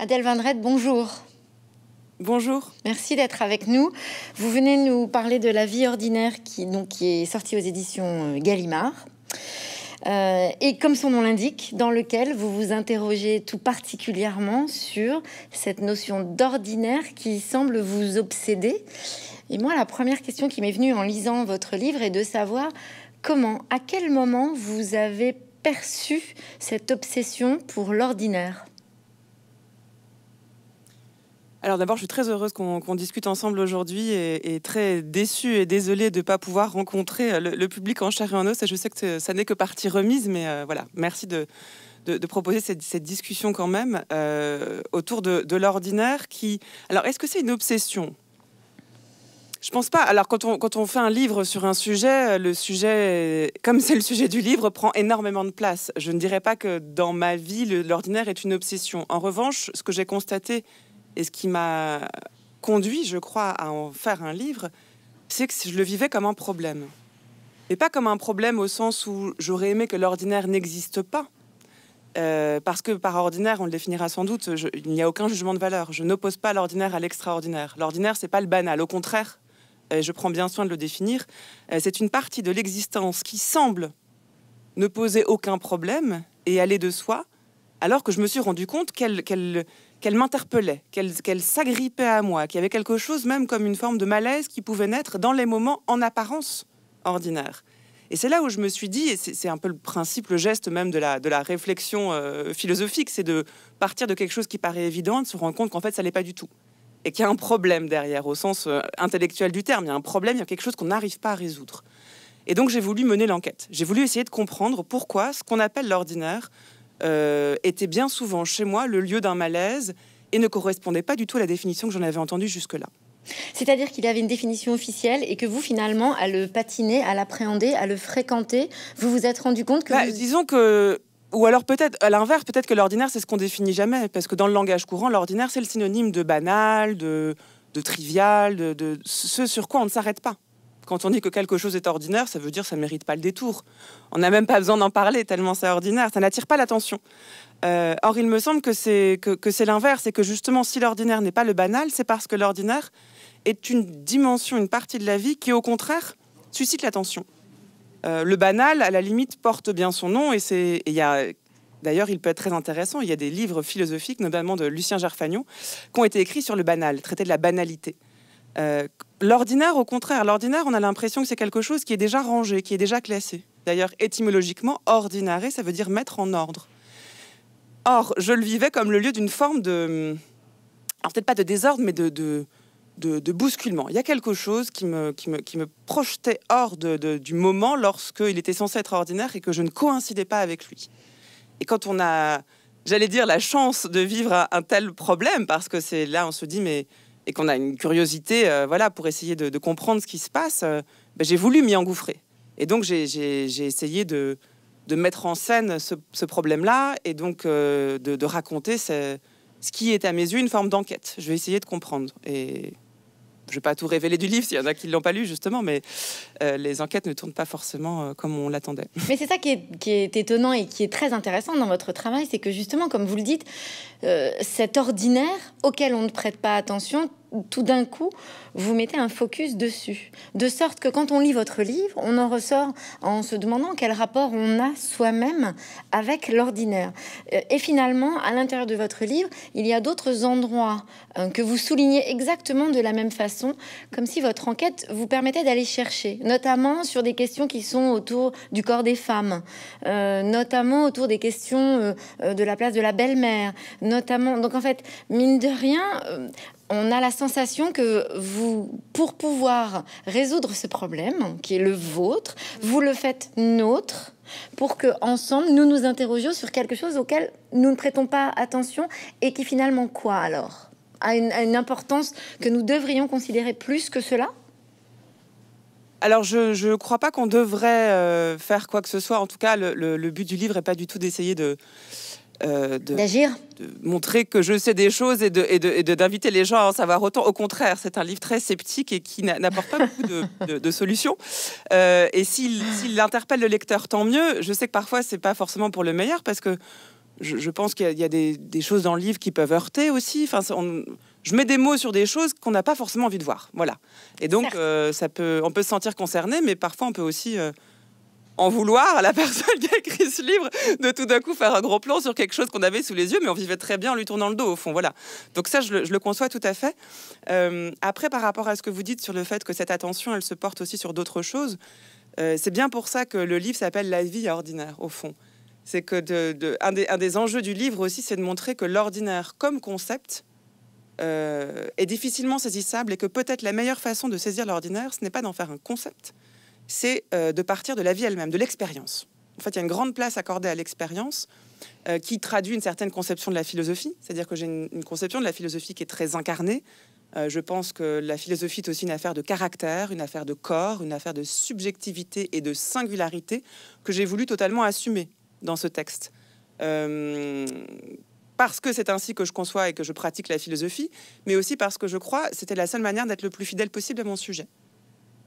Adèle Vindrette, bonjour. Bonjour. Merci d'être avec nous. Vous venez nous parler de La vie ordinaire qui, donc, est sortie aux éditions euh, Gallimard. Euh, et comme son nom l'indique, dans lequel vous vous interrogez tout particulièrement sur cette notion d'ordinaire qui semble vous obséder. Et moi, la première question qui m'est venue en lisant votre livre est de savoir comment, à quel moment vous avez perçu cette obsession pour l'ordinaire alors d'abord, je suis très heureuse qu'on discute ensemble aujourd'hui et, très déçue et désolée de ne pas pouvoir rencontrer euh, le, public en chair et en os. Et je sais que ça n'est que partie remise, mais euh, voilà, merci de, proposer cette, discussion quand même euh, autour de, l'ordinaire qui... Alors, est-ce que c'est une obsession je pense pas. Alors, quand on, quand on fait un livre sur un sujet, le sujet, comme c'est le sujet du livre, prend énormément de place. Je ne dirais pas que dans ma vie, l'ordinaire est une obsession. En revanche, ce que j'ai constaté et ce qui m'a conduit, je crois, à en faire un livre, c'est que je le vivais comme un problème. Et pas comme un problème au sens où j'aurais aimé que l'ordinaire n'existe pas. Euh, parce que par ordinaire, on le définira sans doute, il n'y a aucun jugement de valeur. Je n'oppose pas l'ordinaire à l'extraordinaire. L'ordinaire, c'est pas le banal. Au contraire, euh, je prends bien soin de le définir, euh, c'est une partie de l'existence qui semble ne poser aucun problème et aller de soi, alors que je me suis rendu compte qu'elle, qu'elle m'interpellait, qu'elle s'agrippait à moi, qu'il y avait quelque chose même comme une forme de malaise qui pouvait naître dans les moments en apparence ordinaires. Et c'est là où je me suis dit, et c'est un peu le principe, le geste même de la, réflexion euh, philosophique, c'est de partir de quelque chose qui paraît évident, de se rendre compte qu'en fait ça n'est pas du tout. Et qu'il y a un problème derrière, au sens euh, intellectuel du terme. Il y a un problème, il y a quelque chose qu'on n'arrive pas à résoudre. Et donc j'ai voulu mener l'enquête. J'ai voulu essayer de comprendre pourquoi ce qu'on appelle l'ordinaire euh, était bien souvent chez moi le lieu d'un malaise et ne correspondait pas du tout à la définition que j'en avais entendue jusque-là. C'est-à-dire qu'il avait une définition officielle et que vous, finalement, à le patiner, à l'appréhender, à le fréquenter, vous vous êtes rendu compte que... Bah, disons que... Ou alors peut-être, à l'inverse, peut-être que l'ordinaire, c'est ce qu'on définit jamais, parce que dans le langage courant, l'ordinaire, c'est le synonyme de banal, de, trivial, de ce sur quoi on ne s'arrête pas. Quand on dit que quelque chose est ordinaire, ça veut dire que ça ne mérite pas le détour. On n'a même pas besoin d'en parler, tellement c'est ordinaire. Ça n'attire pas l'attention. Euh, or, il me semble que c'est que, c'est l'inverse, et que justement, si l'ordinaire n'est pas le banal, c'est parce que l'ordinaire est une dimension, une partie de la vie qui, au contraire, suscite l'attention. Euh, le banal, à la limite, porte bien son nom, et c'est, il y a D'ailleurs, il peut être très intéressant. Il y a des livres philosophiques, notamment de Lucien Gerfagnon, qui ont été écrits sur le banal, traité de la banalité. Euh, L'ordinaire, au contraire, l'ordinaire, on a l'impression que c'est quelque chose qui est déjà rangé, qui est déjà classé. D'ailleurs, étymologiquement, ordinaire, ça veut dire mettre en ordre. Or, je le vivais comme le lieu d'une forme de. Alors, peut-être pas de désordre, mais de, de, bousculement. Il y a quelque chose qui me, qui me, qui me projetait hors de, du moment lorsqu'il était censé être ordinaire et que je ne coïncidais pas avec lui. Et quand on a, j'allais dire, la chance de vivre un tel problème, parce que c'est là, on se dit, mais et qu'on a une curiosité euh, voilà, pour essayer de, comprendre ce qui se passe, euh, ben, j'ai voulu m'y engouffrer. Et donc j'ai essayé de, de, mettre en scène ce, problème-là et donc euh, de, raconter ce, ce, qui est à mes yeux une forme d'enquête. Je vais essayer de comprendre. Et je ne vais pas tout révéler du livre s'il y en a qui ne l'ont pas lu, justement, mais euh, les enquêtes ne tournent pas forcément euh, comme on l'attendait. Mais c'est ça qui est, étonnant et qui est très intéressant dans votre travail, c'est que justement, comme vous le dites, euh, cet ordinaire auquel on ne prête pas attention tout d'un coup, vous mettez un focus dessus. De sorte que quand on lit votre livre, on en ressort en se demandant quel rapport on a soi-même avec l'ordinaire. Et finalement, à l'intérieur de votre livre, il y a d'autres endroits hein, que vous soulignez exactement de la même façon, comme si votre enquête vous permettait d'aller chercher, notamment sur des questions qui sont autour du corps des femmes, euh, notamment autour des questions euh, euh, de la place de la belle-mère, notamment. Donc en fait, mine de rien, on a la sensation que vous, pour pouvoir résoudre ce problème qui est le vôtre, vous le faites nôtre pour que ensemble nous nous interrogions sur quelque chose auquel nous ne prêtons pas attention et qui finalement quoi alors a une importance que nous devrions considérer plus que cela alors, je ne crois pas qu'on devrait euh, faire quoi que ce soit. En tout cas, le, but du livre n'est pas du tout d'essayer euh, de, montrer que je sais des choses et de d'inviter les gens à en savoir autant. Au contraire, c'est un livre très sceptique et qui n'apporte pas beaucoup de, de solutions. Euh, et s'il interpelle le lecteur, tant mieux. Je sais que parfois c'est pas forcément pour le meilleur parce que je, pense qu'il y a, des, choses dans le livre qui peuvent heurter aussi. Enfin, je mets des mots sur des choses qu'on n'a pas forcément envie de voir. Voilà. Et donc, euh, ça peut, on peut se sentir concerné, mais parfois on peut aussi euh, en vouloir à la personne qui a écrit ce livre de tout d'un coup faire un gros plan sur quelque chose qu'on avait sous les yeux, mais on vivait très bien en lui tournant le dos, au fond. Voilà. Donc, ça, je le, conçois tout à fait. Euh, après, par rapport à ce que vous dites sur le fait que cette attention, elle se porte aussi sur d'autres choses, c'est bien pour ça que le livre s'appelle La vie ordinaire, au fond. C'est que de, un, des, enjeux du livre aussi, c'est de montrer que l'ordinaire comme concept, euh, est difficilement saisissable et que peut-être la meilleure façon de saisir l'ordinaire, ce n'est pas d'en faire un concept, c'est euh, de partir de la vie elle-même, de l'expérience. En fait, il y a une grande place accordée à l'expérience euh, qui traduit une certaine conception de la philosophie, c'est-à-dire que j'ai une, conception de la philosophie qui est très incarnée. je pense que la philosophie est aussi une affaire de caractère, une affaire de corps, une affaire de subjectivité et de singularité que j'ai voulu totalement assumer dans ce texte parce que c'est ainsi que je conçois et que je pratique la philosophie, mais aussi parce que je crois c'était la seule manière d'être le plus fidèle possible à mon sujet.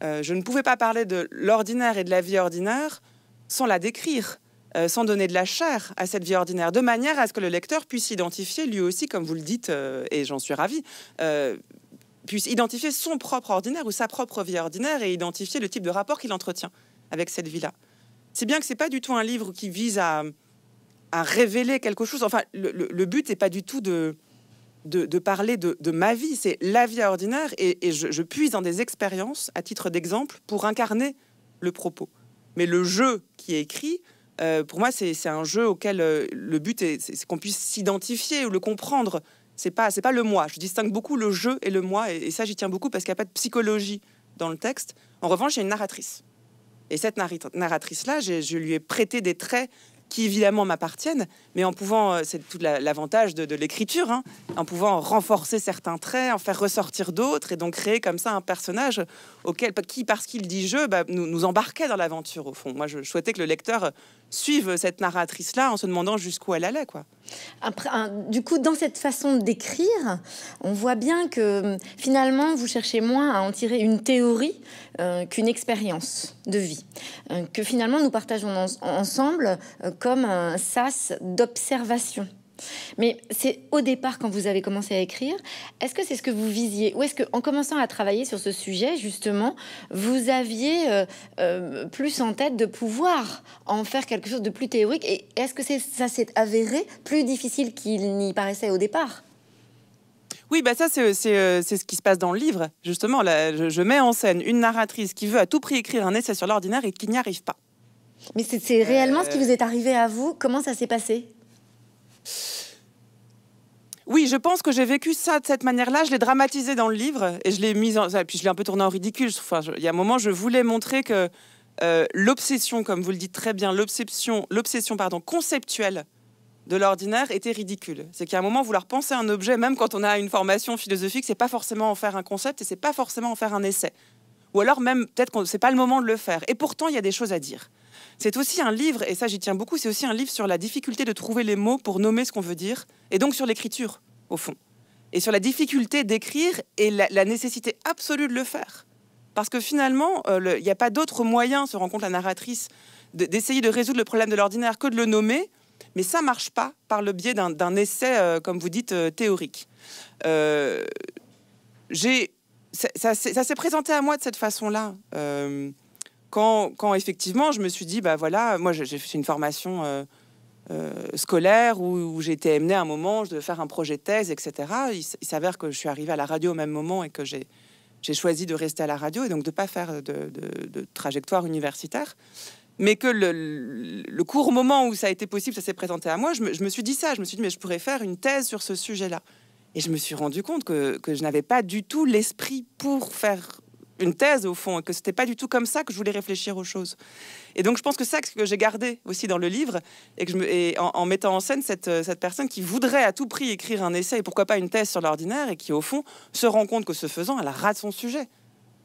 Euh, je ne pouvais pas parler de l'ordinaire et de la vie ordinaire sans la décrire, euh, sans donner de la chair à cette vie ordinaire, de manière à ce que le lecteur puisse identifier lui aussi, comme vous le dites, euh, et j'en suis ravi, puisse identifier son propre ordinaire ou sa propre vie ordinaire et identifier le type de rapport qu'il entretient avec cette vie-là. Si bien que ce n'est pas du tout un livre qui vise à à révéler quelque chose. Enfin, le, but n'est pas du tout de, de, parler de, ma vie, c'est la vie ordinaire, et, je, je, puise dans des expériences, à titre d'exemple, pour incarner le propos. Mais le jeu qui est écrit, euh, pour moi, c'est un jeu auquel euh, le but est, qu'on puisse s'identifier ou le comprendre. C'est pas, c'est pas le moi. Je distingue beaucoup le jeu et le moi, et, ça, j'y tiens beaucoup parce qu'il n'y a pas de psychologie dans le texte. En revanche, j'ai une narratrice. Et cette narratrice-là, je lui ai prêté des traits qui évidemment m'appartiennent, mais en pouvant, euh, c'est tout l'avantage de, l'écriture, hein, en pouvant renforcer certains traits, en faire ressortir d'autres, et donc créer comme ça un personnage auquel, qui, parce qu'il dit je, bah, nous, nous embarquait dans l'aventure au fond. Moi, je souhaitais que le lecteur suivent cette narratrice-là en se demandant jusqu'où elle allait, quoi. Après, du coup, dans cette façon d'écrire, on voit bien que finalement, vous cherchez moins à en tirer une théorie euh, qu'une expérience de vie, euh, que finalement nous partageons ensemble euh, comme un sas d'observation. Mais c'est au départ, quand vous avez commencé à écrire, est-ce que c'est ce que vous visiez Ou est-ce qu'en commençant à travailler sur ce sujet, justement, vous aviez euh, euh, plus en tête de pouvoir en faire quelque chose de plus théorique Et est-ce que ça s'est avéré plus difficile qu'il n'y paraissait au départ oui, bah ça, euh, c'est ce qui se passe dans le livre. Justement, je, mets en scène une narratrice qui veut à tout prix écrire un essai sur l'ordinaire et qui n'y arrive pas. Mais c'est réellement ce qui vous est arrivé à vous Comment ça s'est passé oui, je pense que j'ai vécu ça de cette manière-là. Je l'ai dramatisé dans le livre et je l'ai en... puis je l'ai un peu tourné en ridicule. il y a un moment, je voulais montrer que euh, l'obsession, comme vous le dites très bien, l'obsession, l'obsession conceptuelle de l'ordinaire était ridicule. C'est qu'à un moment, vouloir penser un objet, même quand on a une formation philosophique, c'est pas forcément en faire un concept et c'est pas forcément en faire un essai. Ou alors même peut-être qu'on c'est pas le moment de le faire. Et pourtant, il y a des choses à dire. C'est aussi un livre, et ça j'y tiens beaucoup, c'est aussi un livre sur la difficulté de trouver les mots pour nommer ce qu'on veut dire, et donc sur l'écriture, au fond, et sur la difficulté d'écrire et la, nécessité absolue de le faire. Parce que finalement, euh, il n'y a pas d'autre moyen, se rend compte la narratrice, d'essayer de, résoudre le problème de l'ordinaire que de le nommer, mais ça marche pas par le biais d'un essai, euh, comme vous dites, euh, théorique. j'ai ça, s'est présenté à moi de cette façon-là quand, effectivement, je me suis dit, bah voilà, moi j'ai fait une formation euh, euh, scolaire où, j'étais j'ai à un moment, je devais faire un projet de thèse, etc. Il, s'avère que je suis arrivé à la radio au même moment et que j'ai choisi de rester à la radio et donc de ne pas faire de, trajectoire universitaire. Mais que le, court moment où ça a été possible, ça s'est présenté à moi, je me, suis dit ça, je me suis dit, mais je pourrais faire une thèse sur ce sujet-là. Et je me suis rendu compte que, que je n'avais pas du tout l'esprit pour faire une thèse au fond et que c'était pas du tout comme ça que je voulais réfléchir aux choses. Et donc je pense que ça que j'ai gardé aussi dans le livre et que je me, en, mettant en scène cette, euh, cette personne qui voudrait à tout prix écrire un essai et pourquoi pas une thèse sur l'ordinaire et qui au fond se rend compte que ce faisant elle rate son sujet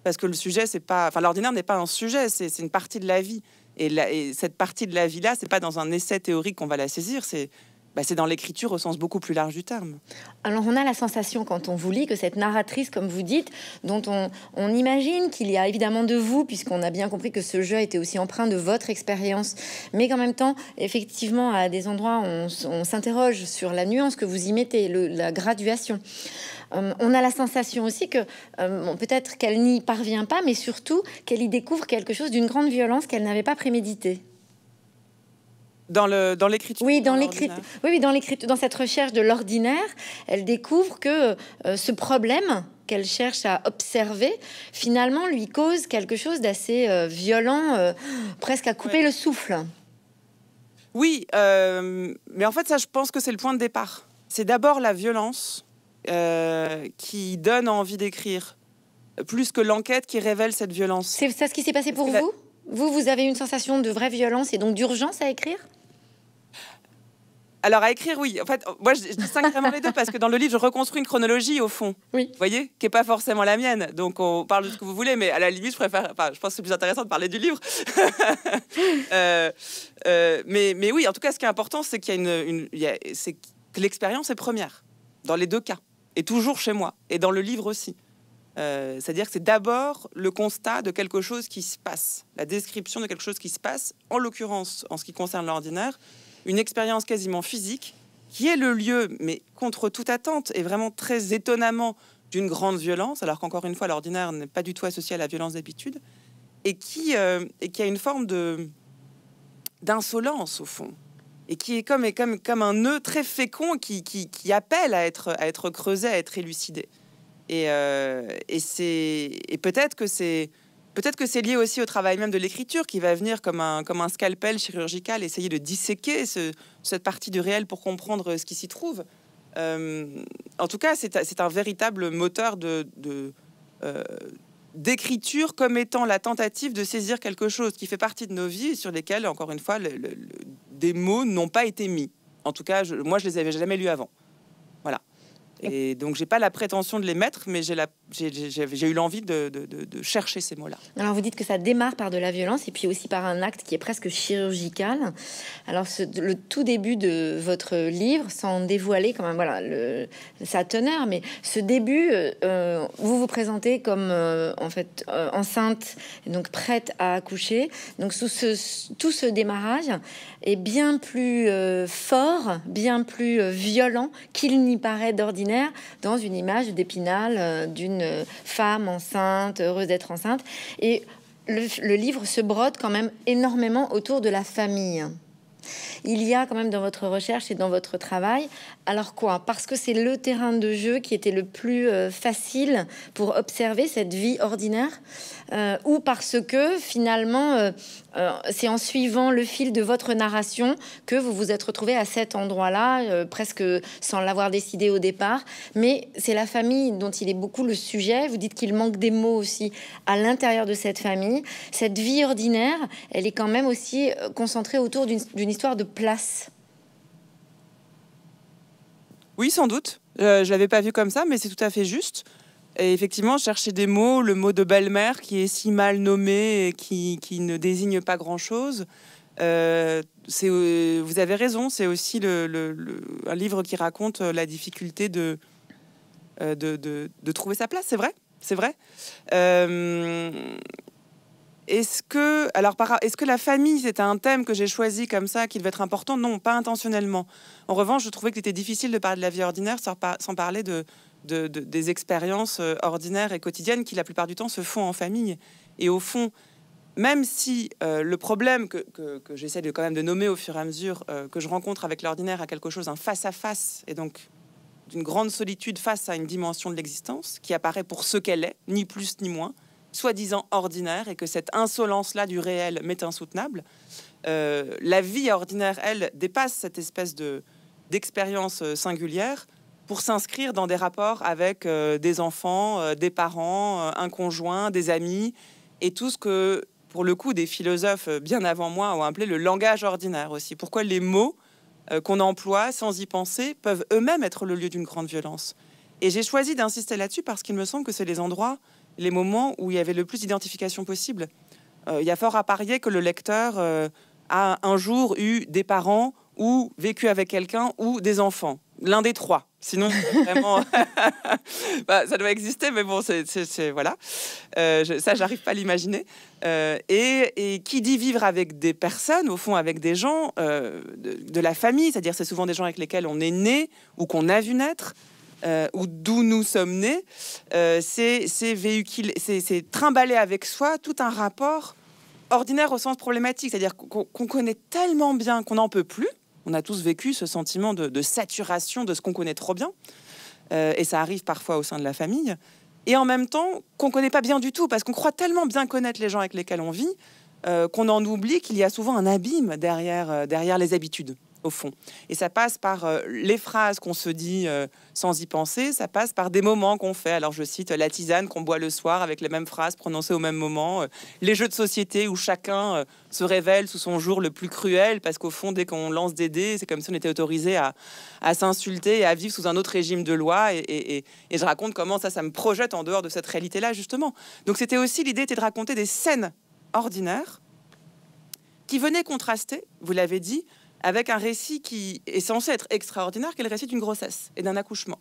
parce que le sujet c'est pas enfin l'ordinaire n'est pas un sujet c'est une partie de la vie et, et cette partie de la vie là c'est pas dans un essai théorique qu'on va la saisir c'est bah, c'est dans l'écriture au sens beaucoup plus large du terme. Alors on a la sensation quand on vous lit que cette narratrice, comme vous dites, dont on, imagine qu'il y a évidemment de vous, puisqu'on a bien compris que ce jeu était aussi empreint de votre expérience, mais qu'en même temps, effectivement, à des endroits, on, s'interroge sur la nuance que vous y mettez, la graduation. Hum, on a la sensation aussi que hum, peut-être qu'elle n'y parvient pas, mais surtout qu'elle y découvre quelque chose d'une grande violence qu'elle n'avait pas prémédité. Dans l'écriture. Dans oui, dans l'écriture. Oui, oui, dans l'écriture. Dans cette recherche de l'ordinaire, elle découvre que euh, ce problème qu'elle cherche à observer, finalement, lui cause quelque chose d'assez euh, violent, euh, presque à couper le souffle. Oui, mais en fait, ça, je pense que c'est le point de départ. C'est d'abord la violence qui donne envie d'écrire, plus que l'enquête qui révèle cette violence. C'est ça ce qui s'est passé pour vous vous, vous avez une sensation de vraie violence et donc d'urgence à écrire alors à écrire, oui. En fait, moi, je, distingue vraiment les deux parce que dans le livre, je reconstruis une chronologie au fond. Oui. Vous voyez, qui n'est pas forcément la mienne. Donc on parle de ce que vous voulez, mais à la limite, je préfère. Enfin, je pense que c'est plus intéressant de parler du livre. Euh, euh, mais, mais oui, en tout cas, ce qui est important, c'est qu'il une c'est que l'expérience est première dans les deux cas, et toujours chez moi, et dans le livre aussi. Euh, c'est-à-dire que c'est d'abord le constat de quelque chose qui se passe, la description de quelque chose qui se passe, en l'occurrence, en ce qui concerne l'ordinaire, une expérience quasiment physique qui est le lieu, mais contre toute attente et vraiment très étonnamment, d'une grande violence, alors qu'encore une fois, l'ordinaire n'est pas du tout associé à la violence d'habitude, et, qui euh, a une forme d'insolence au fond, et qui est comme, un nœud très fécond qui, appelle à être creusé, à être élucidé. Et, euh, peut-être que c'est peut-être que c'est lié aussi au travail même de l'écriture qui va venir comme un, comme un scalpel chirurgical, essayer de disséquer ce, cette partie du réel pour comprendre ce qui s'y trouve. Euh, en tout cas, c'est un véritable moteur de, euh, d'écriture comme étant la tentative de saisir quelque chose qui fait partie de nos vies sur lesquelles, encore une fois, des mots n'ont pas été mis. En tout cas, moi, je les avais jamais lus avant. Voilà. Et donc, j'ai pas la prétention de les mettre, mais j'ai eu l'envie de, de, chercher ces mots-là. Alors, vous dites que ça démarre par de la violence et puis aussi par un acte qui est presque chirurgical. Alors, le tout début de votre livre, sans dévoiler quand même voilà, le, sa teneur, mais ce début, euh, euh, vous vous présentez comme euh, en fait enceinte, donc prête à accoucher. Donc, sous ce, tout ce démarrage est bien plus fort, bien plus violent qu'il n'y paraît d'ordinaire dans une image d'épinal euh, d'une euh, femme enceinte, heureuse d'être enceinte. Et le, livre se brode quand même énormément autour de la famille. Il y a quand même dans votre recherche et dans votre travail alors quoi Parce que c'est le terrain de jeu qui était le plus euh, facile pour observer cette vie ordinaire euh, ou parce que finalement euh, c'est en suivant le fil de votre narration que vous vous êtes retrouvé à cet endroit-là presque sans l'avoir décidé au départ. Mais c'est la famille dont il est beaucoup le sujet. Vous dites qu'il manque des mots aussi à l'intérieur de cette famille. Cette vie ordinaire, elle est quand même aussi concentrée autour d'une histoire de place. Oui, sans doute. Euh, je l'avais pas vu comme ça, mais c'est tout à fait juste. Et effectivement, chercher des mots, le mot de belle-mère qui est si mal nommé et qui, qui ne désigne pas grand-chose. Euh, vous avez raison, c'est aussi le, le, un livre qui raconte euh, la difficulté euh, de, de, de, trouver sa place, c'est vrai, c'est vrai. Est-ce que, la famille, c'était un thème que j'ai choisi comme ça, qui devait être important Non, pas intentionnellement. En revanche, je trouvais qu'il était difficile de parler de la vie ordinaire sans, parler des expériences euh, ordinaires et quotidiennes qui, la plupart du temps, se font en famille. Et au fond, même si euh, le problème que, j'essaie de quand même de nommer au fur et à mesure euh, que je rencontre avec l'ordinaire a quelque chose, un face à -face, et donc d'une grande solitude face à une dimension de l'existence qui apparaît pour ce qu'elle est, ni plus ni moins, soi-disant ordinaire et que cette insolence-là du réel m'est insoutenable. Euh, la vie ordinaire, elle, dépasse cette espèce de d'expérience euh, singulière pour s'inscrire dans des rapports avec euh, des enfants, des parents, un conjoint, des amis et tout ce que, pour le coup, des philosophes bien avant moi ont appelé le langage ordinaire aussi. Pourquoi les mots qu'on emploie sans y penser peuvent eux-mêmes être le lieu d'une grande violence. Et j'ai choisi d'insister là-dessus parce qu'il me semble que c'est les endroits les moments où il y avait le plus d'identification possible. Euh, il y a fort à parier que le lecteur euh, a un jour eu des parents ou vécu avec quelqu'un ou des enfants. L'un des trois. Sinon, vraiment, bah, ça doit exister, mais bon, c'est voilà. Euh, je, ça, j'arrive pas à l'imaginer. et, qui dit vivre avec des personnes, au fond, avec des gens de, la famille, c'est-à-dire c'est souvent des gens avec lesquels on est né ou qu'on a vu naître. Euh, ou d'où nous sommes nés, euh, c'est trimballer avec soi tout un rapport ordinaire au sens problématique, c'est-à-dire qu'on connaît tellement bien qu'on n'en peut plus. On a tous vécu ce sentiment de, saturation de ce qu'on connaît trop bien, euh, et ça arrive parfois au sein de la famille. Et en même temps, qu'on ne connaît pas bien du tout, parce qu'on croit tellement bien connaître les gens avec lesquels on vit, qu'on en oublie qu'il y a souvent un abîme derrière, derrière les habitudes au fond. Et ça passe par euh, les phrases qu'on se dit euh, sans y penser, ça passe par des moments qu'on fait. Alors je cite euh, la tisane qu'on boit le soir avec les mêmes phrases prononcées au même moment, les jeux de société où chacun se révèle sous son jour le plus cruel, parce qu'au fond, dès qu'on lance des dés, c'est comme si on était autorisé à, s'insulter et à vivre sous un autre régime de loi. Et, je raconte comment ça, ça me projette en dehors de cette réalité-là, justement. Donc c'était aussi l'idée de raconter des scènes ordinaires qui venaient contraster, vous l'avez dit, avec un récit qui est censé être extraordinaire, qui est le récit d'une grossesse et d'un accouchement.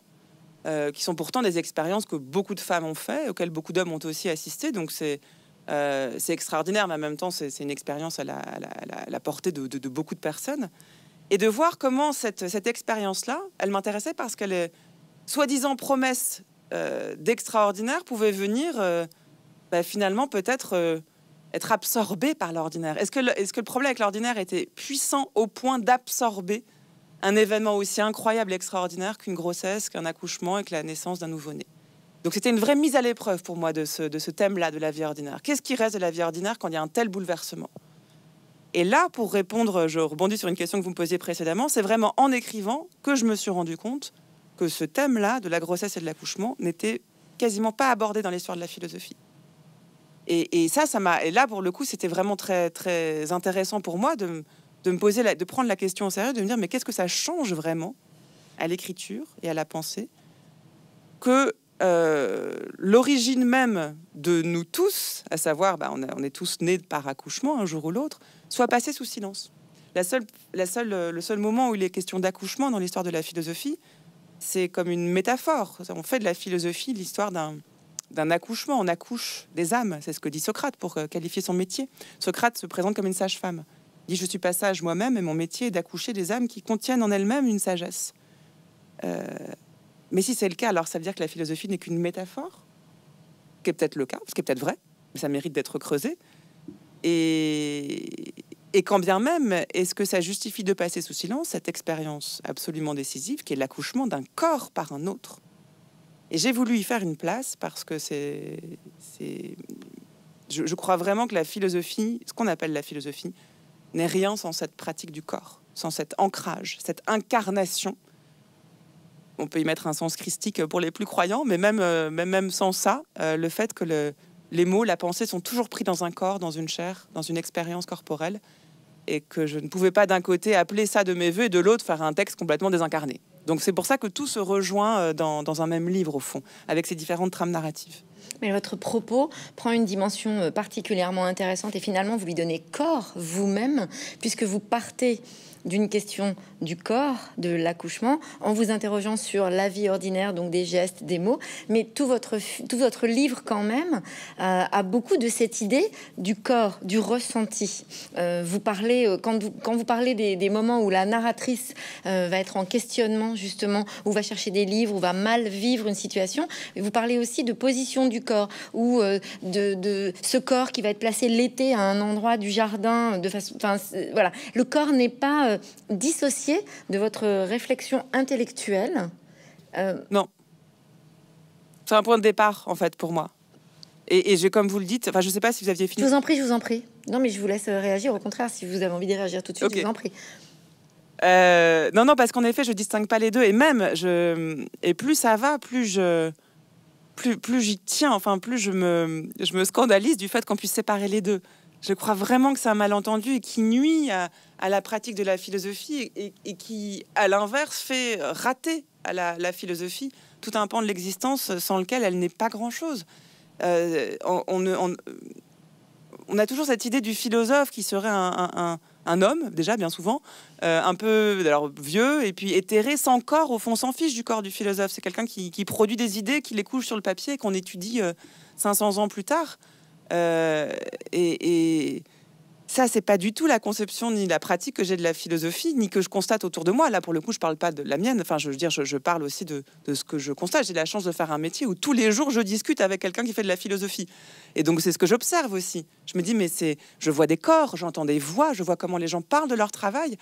Euh, qui sont pourtant des expériences que beaucoup de femmes ont fait, auxquelles beaucoup d'hommes ont aussi assisté. Donc c'est euh, extraordinaire, mais en même temps, c'est une expérience à la, portée de, beaucoup de personnes. Et de voir comment cette, cette expérience-là, elle m'intéressait parce qu'elle est soi-disant promesse euh, d'extraordinaire pouvait venir euh, bah, finalement peut-être être absorbé par l'ordinaire. Est-ce que, le, est que le problème avec l'ordinaire était puissant au point d'absorber un événement aussi incroyable et extraordinaire qu'une grossesse, qu'un accouchement et que la naissance d'un nouveau-né donc c'était une vraie mise à l'épreuve pour moi de de ce thème-là de la vie ordinaire. Qu'est-ce qui reste de la vie ordinaire quand il y a un tel bouleversement Et là, pour répondre, je rebondis sur une question que vous me posiez précédemment, c'est vraiment en écrivant que je me suis rendu compte que ce thème-là de la grossesse et de l'accouchement n'était quasiment pas abordé dans l'histoire de la philosophie. Et, ça, ça m'a. Et là, pour le coup, c'était vraiment très, très intéressant pour moi de, de me poser, de prendre la question au sérieux, de me dire mais qu'est-ce que ça change vraiment à l'écriture et à la pensée que euh, l'origine même de nous tous, à savoir, bah, on, on, est tous nés par accouchement un jour ou l'autre, soit passée sous silence. La seule, la seule, le seul moment où il est question d'accouchement dans l'histoire de la philosophie, c'est comme une métaphore. On fait de la philosophie l'histoire d'un d'un accouchement. On accouche des âmes, c'est ce que dit Socrate pour euh, qualifier son métier. Socrate se présente comme une sage-femme. Il dit Je suis pas sage moi-même, et mon métier est d'accoucher des âmes qui contiennent en elles-mêmes une sagesse. Euh, mais si c'est le cas, alors ça veut dire que la philosophie n'est qu'une métaphore, qui est peut-être le cas, ce qui est peut-être vrai, mais ça mérite d'être creusé. et quand bien même, est-ce que ça justifie de passer sous silence cette expérience absolument décisive qui est l'accouchement d'un corps par un autre et j'ai voulu y faire une place parce que c'est. Je, crois vraiment que la philosophie, ce qu'on appelle la philosophie, n'est rien sans cette pratique du corps, sans cet ancrage, cette incarnation. On peut y mettre un sens christique pour les plus croyants, mais même, euh, même, sans ça, euh, le fait que le, les mots, la pensée sont toujours pris dans un corps, dans une chair, dans une expérience corporelle, et que je ne pouvais pas d'un côté appeler ça de mes voeux et de l'autre faire un texte complètement désincarné. Donc c'est pour ça que tout se rejoint euh, dans, un même livre, au fond, avec ces différentes trames narratives. Mais votre propos prend une dimension euh, particulièrement intéressante et finalement vous lui donnez corps vous-même puisque vous partez d'une question du corps, de l'accouchement, en vous interrogeant sur la vie ordinaire, donc des gestes, des mots. Mais tout votre, tout votre livre, quand même, euh, a beaucoup de cette idée du corps, du ressenti. Euh, vous parlez, euh, quand vous, quand vous parlez des, moments où la narratrice va être en questionnement, justement, ou va chercher des livres, ou va mal vivre une situation, vous parlez aussi de position du corps, ou de, de ce corps qui va être placé l'été à un endroit du jardin, de façon. Enfin, voilà. Le corps n'est pas euh, dissocié de votre réflexion intellectuelle euh, Non. C'est un point de départ, en fait, pour moi. Et, comme vous le dites, enfin, je ne sais pas si vous aviez fini. Je vous en prie, je vous en prie. Non, mais je vous laisse euh, réagir. Au contraire, si vous avez envie de réagir tout de suite, je vous en prie. non, non, parce qu'en effet, je distingue pas les deux. Et même, je, et plus ça va, plus je, plus, plus j'y tiens. Enfin, plus je me, je me scandalise du fait qu'on puisse séparer les deux. Je crois vraiment que c'est un malentendu qui nuit à, la pratique de la philosophie et, qui, à l'inverse, fait rater à la, philosophie tout un pan de l'existence sans lequel elle n'est pas grand-chose. Euh, on, a toujours cette idée du philosophe qui serait un, homme, déjà bien souvent, euh, un peu alors, vieux et puis éthéré, sans corps, au fond, s'en fiche du corps du philosophe. C'est quelqu'un qui, produit des idées, qui les couche sur le papier et qu'on étudie 500 euh, ans plus tard. Euh, et, ça, c'est pas du tout la conception ni la pratique que j'ai de la philosophie, ni que je constate autour de moi. Là, pour le coup, je parle pas de la mienne. Enfin, je veux dire, je, parle aussi de, ce que je constate. J'ai la chance de faire un métier où tous les jours, je discute avec quelqu'un qui fait de la philosophie. Et donc, c'est ce que j'observe aussi. Je me dis, mais c'est, je vois des corps, j'entends des voix, je vois comment les gens parlent de leur travail.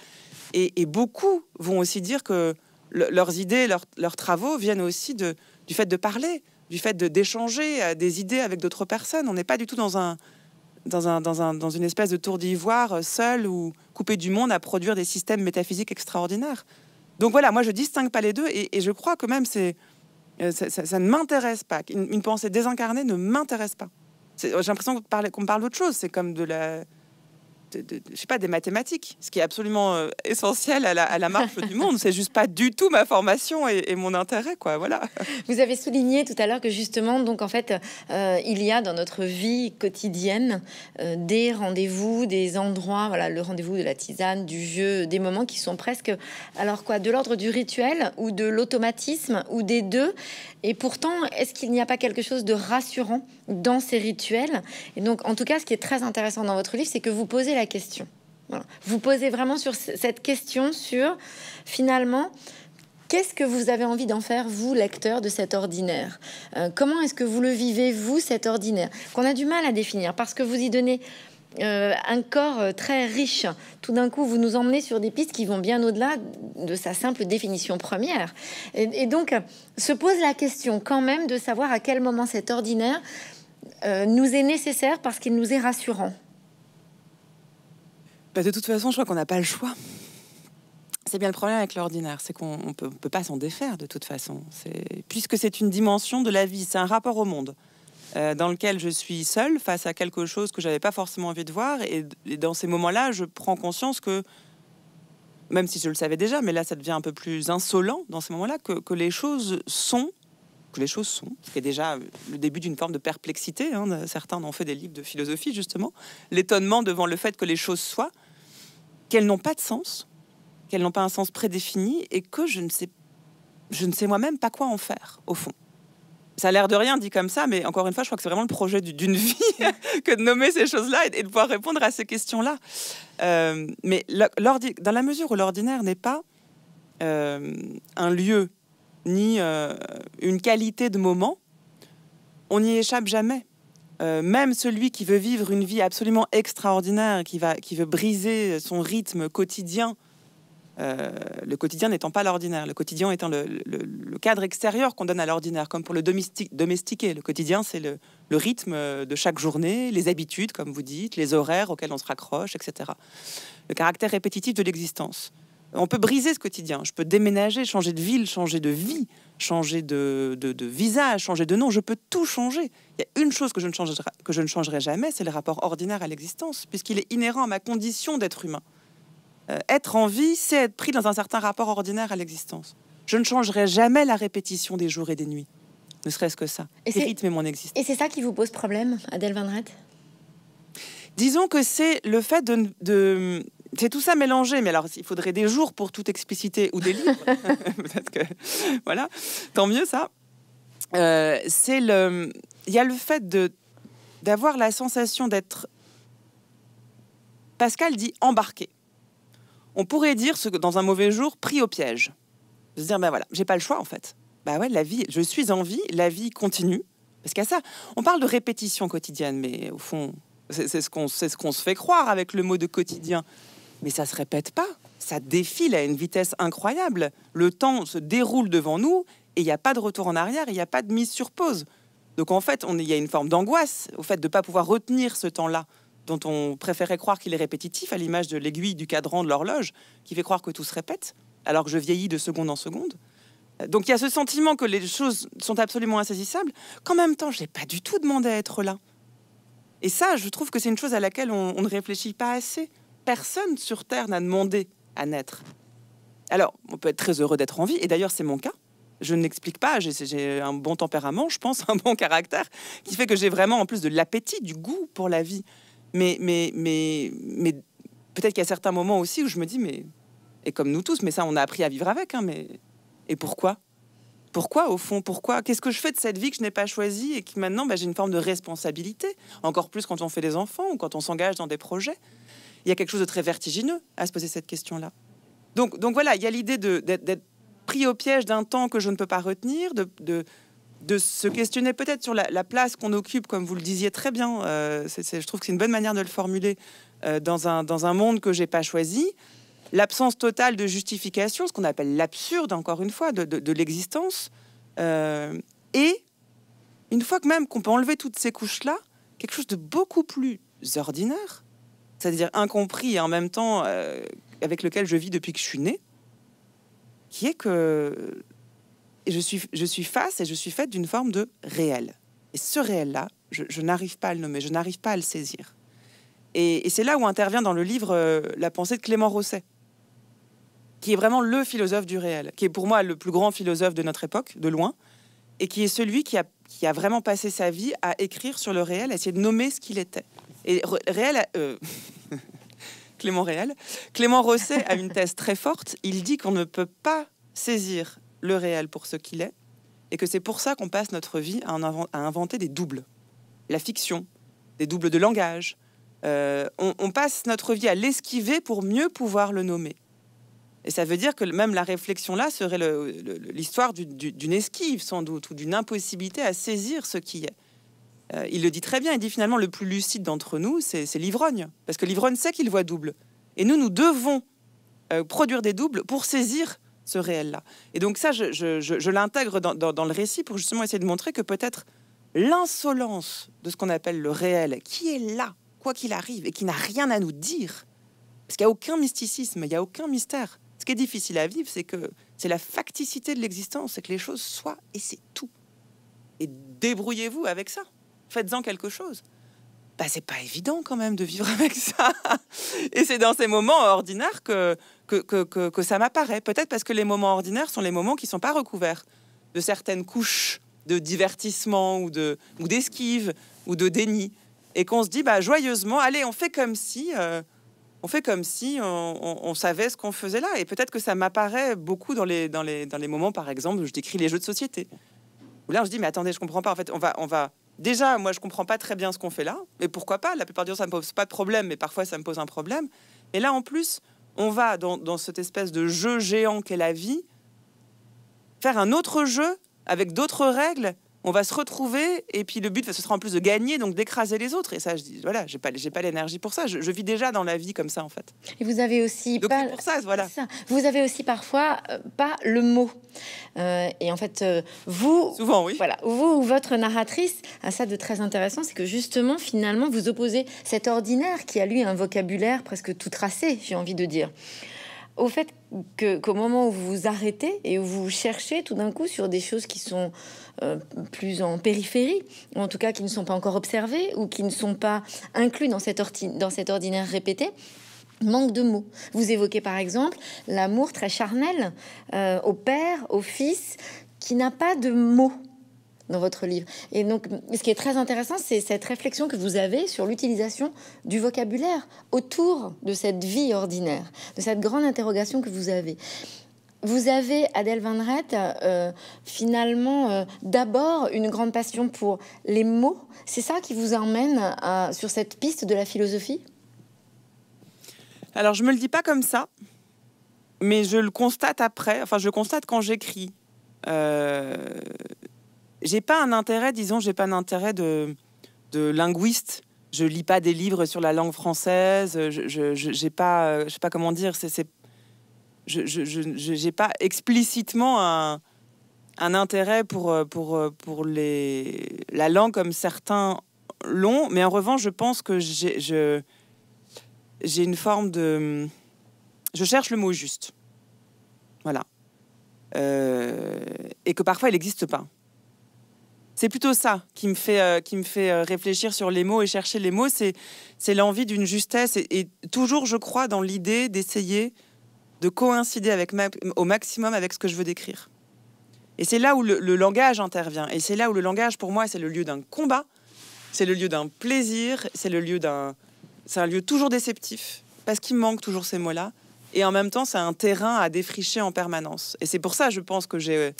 Et, beaucoup vont aussi dire que leurs idées, leurs travaux viennent aussi du fait de parler du fait d'échanger euh, des idées avec d'autres personnes. On n'est pas du tout dans un, dans, un, dans, un, dans, une espèce de tour d'ivoire euh, seul ou coupé du monde à produire des systèmes métaphysiques extraordinaires. Donc voilà, moi je distingue pas les deux et, je crois que même c'est euh, ça, ne m'intéresse pas. Une, pensée désincarnée ne m'intéresse pas. J'ai l'impression qu'on parle, parle d'autre chose. C'est comme de la, je sais pas, des mathématiques, ce qui est absolument euh, essentiel à la, marche du monde. C'est juste pas du tout ma formation et, mon intérêt, quoi. Voilà. Vous avez souligné tout à l'heure que justement, donc en fait, euh, il y a dans notre vie quotidienne euh, des rendez-vous, des endroits, voilà, le rendez-vous de la tisane, du jeu, des moments qui sont presque, alors quoi, de l'ordre du rituel ou de l'automatisme ou des deux. Et pourtant, est-ce qu'il n'y a pas quelque chose de rassurant dans ces rituels Et donc, en tout cas, ce qui est très intéressant dans votre livre, c'est que vous posez la question. Vous posez vraiment sur cette question sur, finalement, qu'est-ce que vous avez envie d'en faire, vous, lecteur, de cet ordinaire euh, Comment est-ce que vous le vivez, vous, cet ordinaire Qu'on a du mal à définir, parce que vous y donnez euh, un corps euh, très riche. Tout d'un coup, vous nous emmenez sur des pistes qui vont bien au-delà de sa simple définition première. Et, donc, se pose la question quand même de savoir à quel moment cet ordinaire euh, nous est nécessaire parce qu'il nous est rassurant. Bah, de toute façon, je crois qu'on n'a pas le choix. C'est bien le problème avec l'ordinaire, c'est qu'on ne peut, pas s'en défaire de toute façon. Puisque c'est une dimension de la vie, c'est un rapport au monde. Euh, dans lequel je suis seule face à quelque chose que j'avais pas forcément envie de voir. Et, dans ces moments-là, je prends conscience que, même si je le savais déjà, mais là, ça devient un peu plus insolent dans ces moments-là, que, les choses sont, que les choses sont, ce qui est déjà le début d'une forme de perplexité. Hein. Certains ont fait des livres de philosophie, justement. L'étonnement devant le fait que les choses soient, qu'elles n'ont pas de sens, qu'elles n'ont pas un sens prédéfini et que je ne sais, je ne sais moi-même pas quoi en faire, au fond ça a l'air de rien dit comme ça, mais encore une fois, je crois que c'est vraiment le projet d'une vie que de nommer ces choses-là et de pouvoir répondre à ces questions-là. Euh, mais dans la mesure où l'ordinaire n'est pas euh, un lieu ni euh, une qualité de moment, on n'y échappe jamais. même celui qui veut vivre une vie absolument extraordinaire, qui, va, qui veut briser son rythme quotidien euh, le quotidien n'étant pas l'ordinaire, le quotidien étant le, cadre extérieur qu'on donne à l'ordinaire, comme pour le domestiquer. Le quotidien, c'est le, rythme de chaque journée, les habitudes, comme vous dites, les horaires auxquels on se raccroche, etc. Le caractère répétitif de l'existence. On peut briser ce quotidien, je peux déménager, changer de ville, changer de vie, changer de, visage, changer de nom, je peux tout changer. Il y a une chose que je ne changerai jamais, c'est le rapport ordinaire à l'existence, puisqu'il est inhérent à ma condition d'être humain. Euh, être en vie, c'est être pris dans un certain rapport ordinaire à l'existence. Je ne changerai jamais la répétition des jours et des nuits, ne serait-ce que ça. Et c'est rythme mon existence. Et c'est ça qui vous pose problème, Adèle Van Disons que c'est le fait de, c'est tout ça mélangé, mais alors il faudrait des jours pour tout expliciter ou des livres. peut que voilà, tant mieux ça. Euh, c'est le, il y a le fait de d'avoir la sensation d'être. Pascal dit embarqué on pourrait dire, ce, dans un mauvais jour, pris au piège. se dire, ben voilà, j'ai pas le choix en fait. Bah ouais, la vie, je suis en vie, la vie continue. Parce qu'à ça, on parle de répétition quotidienne, mais au fond, c'est ce qu'on ce qu'on se fait croire avec le mot de quotidien. Mais ça se répète pas. Ça défile à une vitesse incroyable. Le temps se déroule devant nous et il n'y a pas de retour en arrière, il n'y a pas de mise sur pause. Donc en fait, il y a une forme d'angoisse au fait de ne pas pouvoir retenir ce temps-là dont on préférait croire qu'il est répétitif, à l'image de l'aiguille du cadran de l'horloge, qui fait croire que tout se répète, alors que je vieillis de seconde en seconde. Donc il y a ce sentiment que les choses sont absolument insaisissables, qu'en même temps, je n'ai pas du tout demandé à être là. Et ça, je trouve que c'est une chose à laquelle on, ne réfléchit pas assez. Personne sur Terre n'a demandé à naître. Alors, on peut être très heureux d'être en vie, et d'ailleurs c'est mon cas. Je ne n'explique pas, j'ai un bon tempérament, je pense, un bon caractère, qui fait que j'ai vraiment en plus de l'appétit, du goût pour la vie mais, mais, mais, mais peut-être qu'il y a certains moments aussi où je me dis, mais, et comme nous tous, mais ça, on a appris à vivre avec, hein, mais, et pourquoi pourquoi au fond Pourquoi Qu'est-ce que je fais de cette vie que je n'ai pas choisie et qui maintenant bah, j'ai une forme de responsabilité Encore plus quand on fait des enfants ou quand on s'engage dans des projets. Il y a quelque chose de très vertigineux à se poser cette question-là. Donc, donc voilà, il y a l'idée d'être pris au piège d'un temps que je ne peux pas retenir, de, de se questionner peut-être sur la, place qu'on occupe, comme vous le disiez très bien. Euh, je trouve que c'est une bonne manière de le formuler euh, dans, un, dans un monde que j'ai pas choisi. L'absence totale de justification, ce qu'on appelle l'absurde, encore une fois, de, l'existence. Euh, et une fois que même qu'on peut enlever toutes ces couches-là, quelque chose de beaucoup plus ordinaire, c'est-à-dire incompris et en même temps avec lequel je vis depuis que je suis née, qui est que je suis, je suis face et je suis faite d'une forme de réel. Et ce réel-là, je, n'arrive pas à le nommer, je n'arrive pas à le saisir. Et, c'est là où intervient dans le livre euh, la pensée de Clément Rosset, qui est vraiment le philosophe du réel, qui est pour moi le plus grand philosophe de notre époque, de loin, et qui est celui qui a, vraiment passé sa vie à écrire sur le réel, à essayer de nommer ce qu'il était. Et réel, euh, Clément Réel, Clément Rosset a une thèse très forte. Il dit qu'on ne peut pas saisir le réel pour ce qu'il est, et que c'est pour ça qu'on passe notre vie à, inventer des doubles. La fiction, des doubles de langage. Euh, on, passe notre vie à l'esquiver pour mieux pouvoir le nommer. Et ça veut dire que même la réflexion là serait l'histoire d'une esquive sans doute ou d'une impossibilité à saisir ce qui est. Euh, il le dit très bien, il dit finalement le plus lucide d'entre nous, c'est l'ivrogne, parce que l'ivrogne sait qu'il voit double. Et nous, nous devons euh, produire des doubles pour saisir ce réel-là. Et donc ça, je, l'intègre dans, dans, le récit pour justement essayer de montrer que peut-être l'insolence de ce qu'on appelle le réel, qui est là, quoi qu'il arrive, et qui n'a rien à nous dire, parce qu'il n'y a aucun mysticisme, il n'y a aucun mystère. Ce qui est difficile à vivre, c'est que c'est la facticité de l'existence, c'est que les choses soient et c'est tout. Et débrouillez-vous avec ça. Faites-en quelque chose bah, c'est pas évident quand même de vivre avec ça. Et c'est dans ces moments ordinaires que, que, que, que, ça m'apparaît. Peut-être parce que les moments ordinaires sont les moments qui ne sont pas recouverts de certaines couches de divertissement ou de ou d'esquive ou de déni. Et qu'on se dit, bah, joyeusement, allez, on fait comme si, euh, on fait comme si on, savait ce qu'on faisait là. Et peut-être que ça m'apparaît beaucoup dans les, dans, les, dans les moments, par exemple, où je décris les jeux de société. Où là, on se dit, mais attendez, je comprends pas. En fait, on va, on va déjà, moi, je comprends pas très bien ce qu'on fait là. Mais pourquoi pas La plupart du temps, ça me pose pas de problème, mais parfois, ça me pose un problème. Et là, en plus, on va dans cette espèce de jeu géant qu'est la vie, faire un autre jeu avec d'autres règles on va se retrouver et puis le but ce sera en plus de gagner donc d'écraser les autres et ça je dis voilà j'ai pas j'ai pas l'énergie pour ça je, vis déjà dans la vie comme ça en fait et vous avez aussi pas pour ça voilà vous avez aussi parfois euh, pas le mot euh, et en fait euh, vous voilà vous ou votre narratrice à ça de très intéressant c'est que justement finalement vous opposez cet ordinaire qui a lui un vocabulaire presque tout tracé j'ai envie de dire au fait qu'au moment où vous vous arrêtez et où vous cherchez tout d'un coup sur des choses qui sont euh, plus en périphérie, ou en tout cas qui ne sont pas encore observés, ou qui ne sont pas inclus dans cet, ordinaire répété, manque de mots. Vous évoquez par exemple l'amour très charnel euh, au père, au fils, qui n'a pas de mots dans votre livre. Et donc, ce qui est très intéressant, c'est cette réflexion que vous avez sur l'utilisation du vocabulaire autour de cette vie ordinaire, de cette grande interrogation que vous avez vous avez, Adèle Van euh, finalement, euh, d'abord une grande passion pour les mots. C'est ça qui vous emmène euh, sur cette piste de la philosophie Alors, je ne me le dis pas comme ça, mais je le constate après. Enfin, je le constate quand j'écris. Euh, j'ai pas un intérêt, disons, j'ai pas un intérêt de, de linguiste je lis pas des livres sur la langue française, je n'ai pas, je sais pas comment dire, c'est je n'ai pas explicitement un, intérêt pour, euh, pour, euh, pour les, la langue comme certains l'ont, mais en revanche, je pense que j'ai une forme de... Je cherche le mot juste. Voilà. Euh, et que parfois, il n'existe pas. C'est plutôt ça qui me fait, qui me fait réfléchir sur les mots et chercher les mots, c'est l'envie d'une justesse et, toujours, je crois, dans l'idée d'essayer de coïncider avec au maximum avec ce que je veux décrire. Et c'est là où le, langage intervient. Et c'est là où le langage, pour moi, c'est le lieu d'un combat, c'est le lieu d'un plaisir, c'est le lieu d'un. C'est un lieu toujours déceptif, parce qu'il manque toujours ces mots-là. Et en même temps, c'est un terrain à défricher en permanence. Et c'est pour ça, je pense, que, j'ai,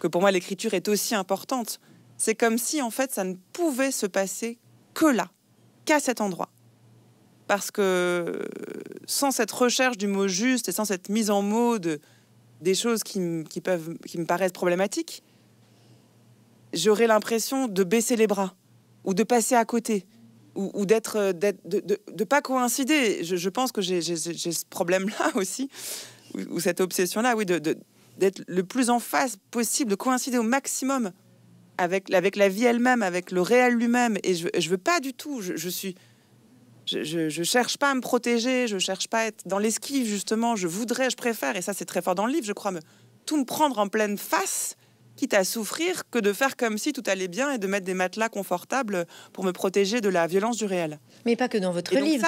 que pour moi, l'écriture est aussi importante. C'est comme si, en fait, ça ne pouvait se passer que là, qu'à cet endroit parce que sans cette recherche du mot juste et sans cette mise en mots de, des choses qui, qui, peuvent, qui me paraissent problématiques, j'aurais l'impression de baisser les bras ou de passer à côté ou, euh, d'être de, ne pas coïncider. Je, pense que j'ai ce problème-là aussi ou, cette obsession-là, oui, d'être de, d'être le plus en face possible, de coïncider au maximum avec, avec la vie elle-même, avec le réel lui-même. Et je, ne veux pas du tout. je, je suis je ne cherche pas à me protéger, je cherche pas à être dans l'esquive, justement. Je voudrais, je préfère, et ça c'est très fort dans le livre, je crois, me, tout me prendre en pleine face quitte à souffrir que de faire comme si tout allait bien et de mettre des matelas confortables pour me protéger de la violence du réel. Mais pas que dans votre livre.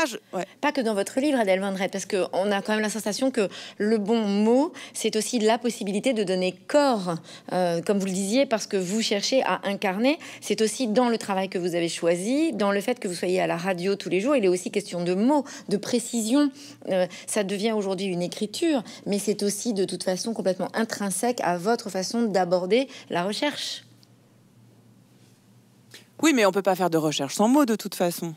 Pas que dans votre livre, Adèle Vendrette, parce qu'on a quand même la sensation que le bon mot, c'est aussi la possibilité de donner corps, euh, comme vous le disiez, parce que vous cherchez à incarner. C'est aussi dans le travail que vous avez choisi, dans le fait que vous soyez à la radio tous les jours. Il est aussi question de mots, de précision. Euh, ça devient aujourd'hui une écriture, mais c'est aussi de toute façon complètement intrinsèque à votre façon d'aborder la recherche. Oui, mais on ne peut pas faire de recherche sans mots de toute façon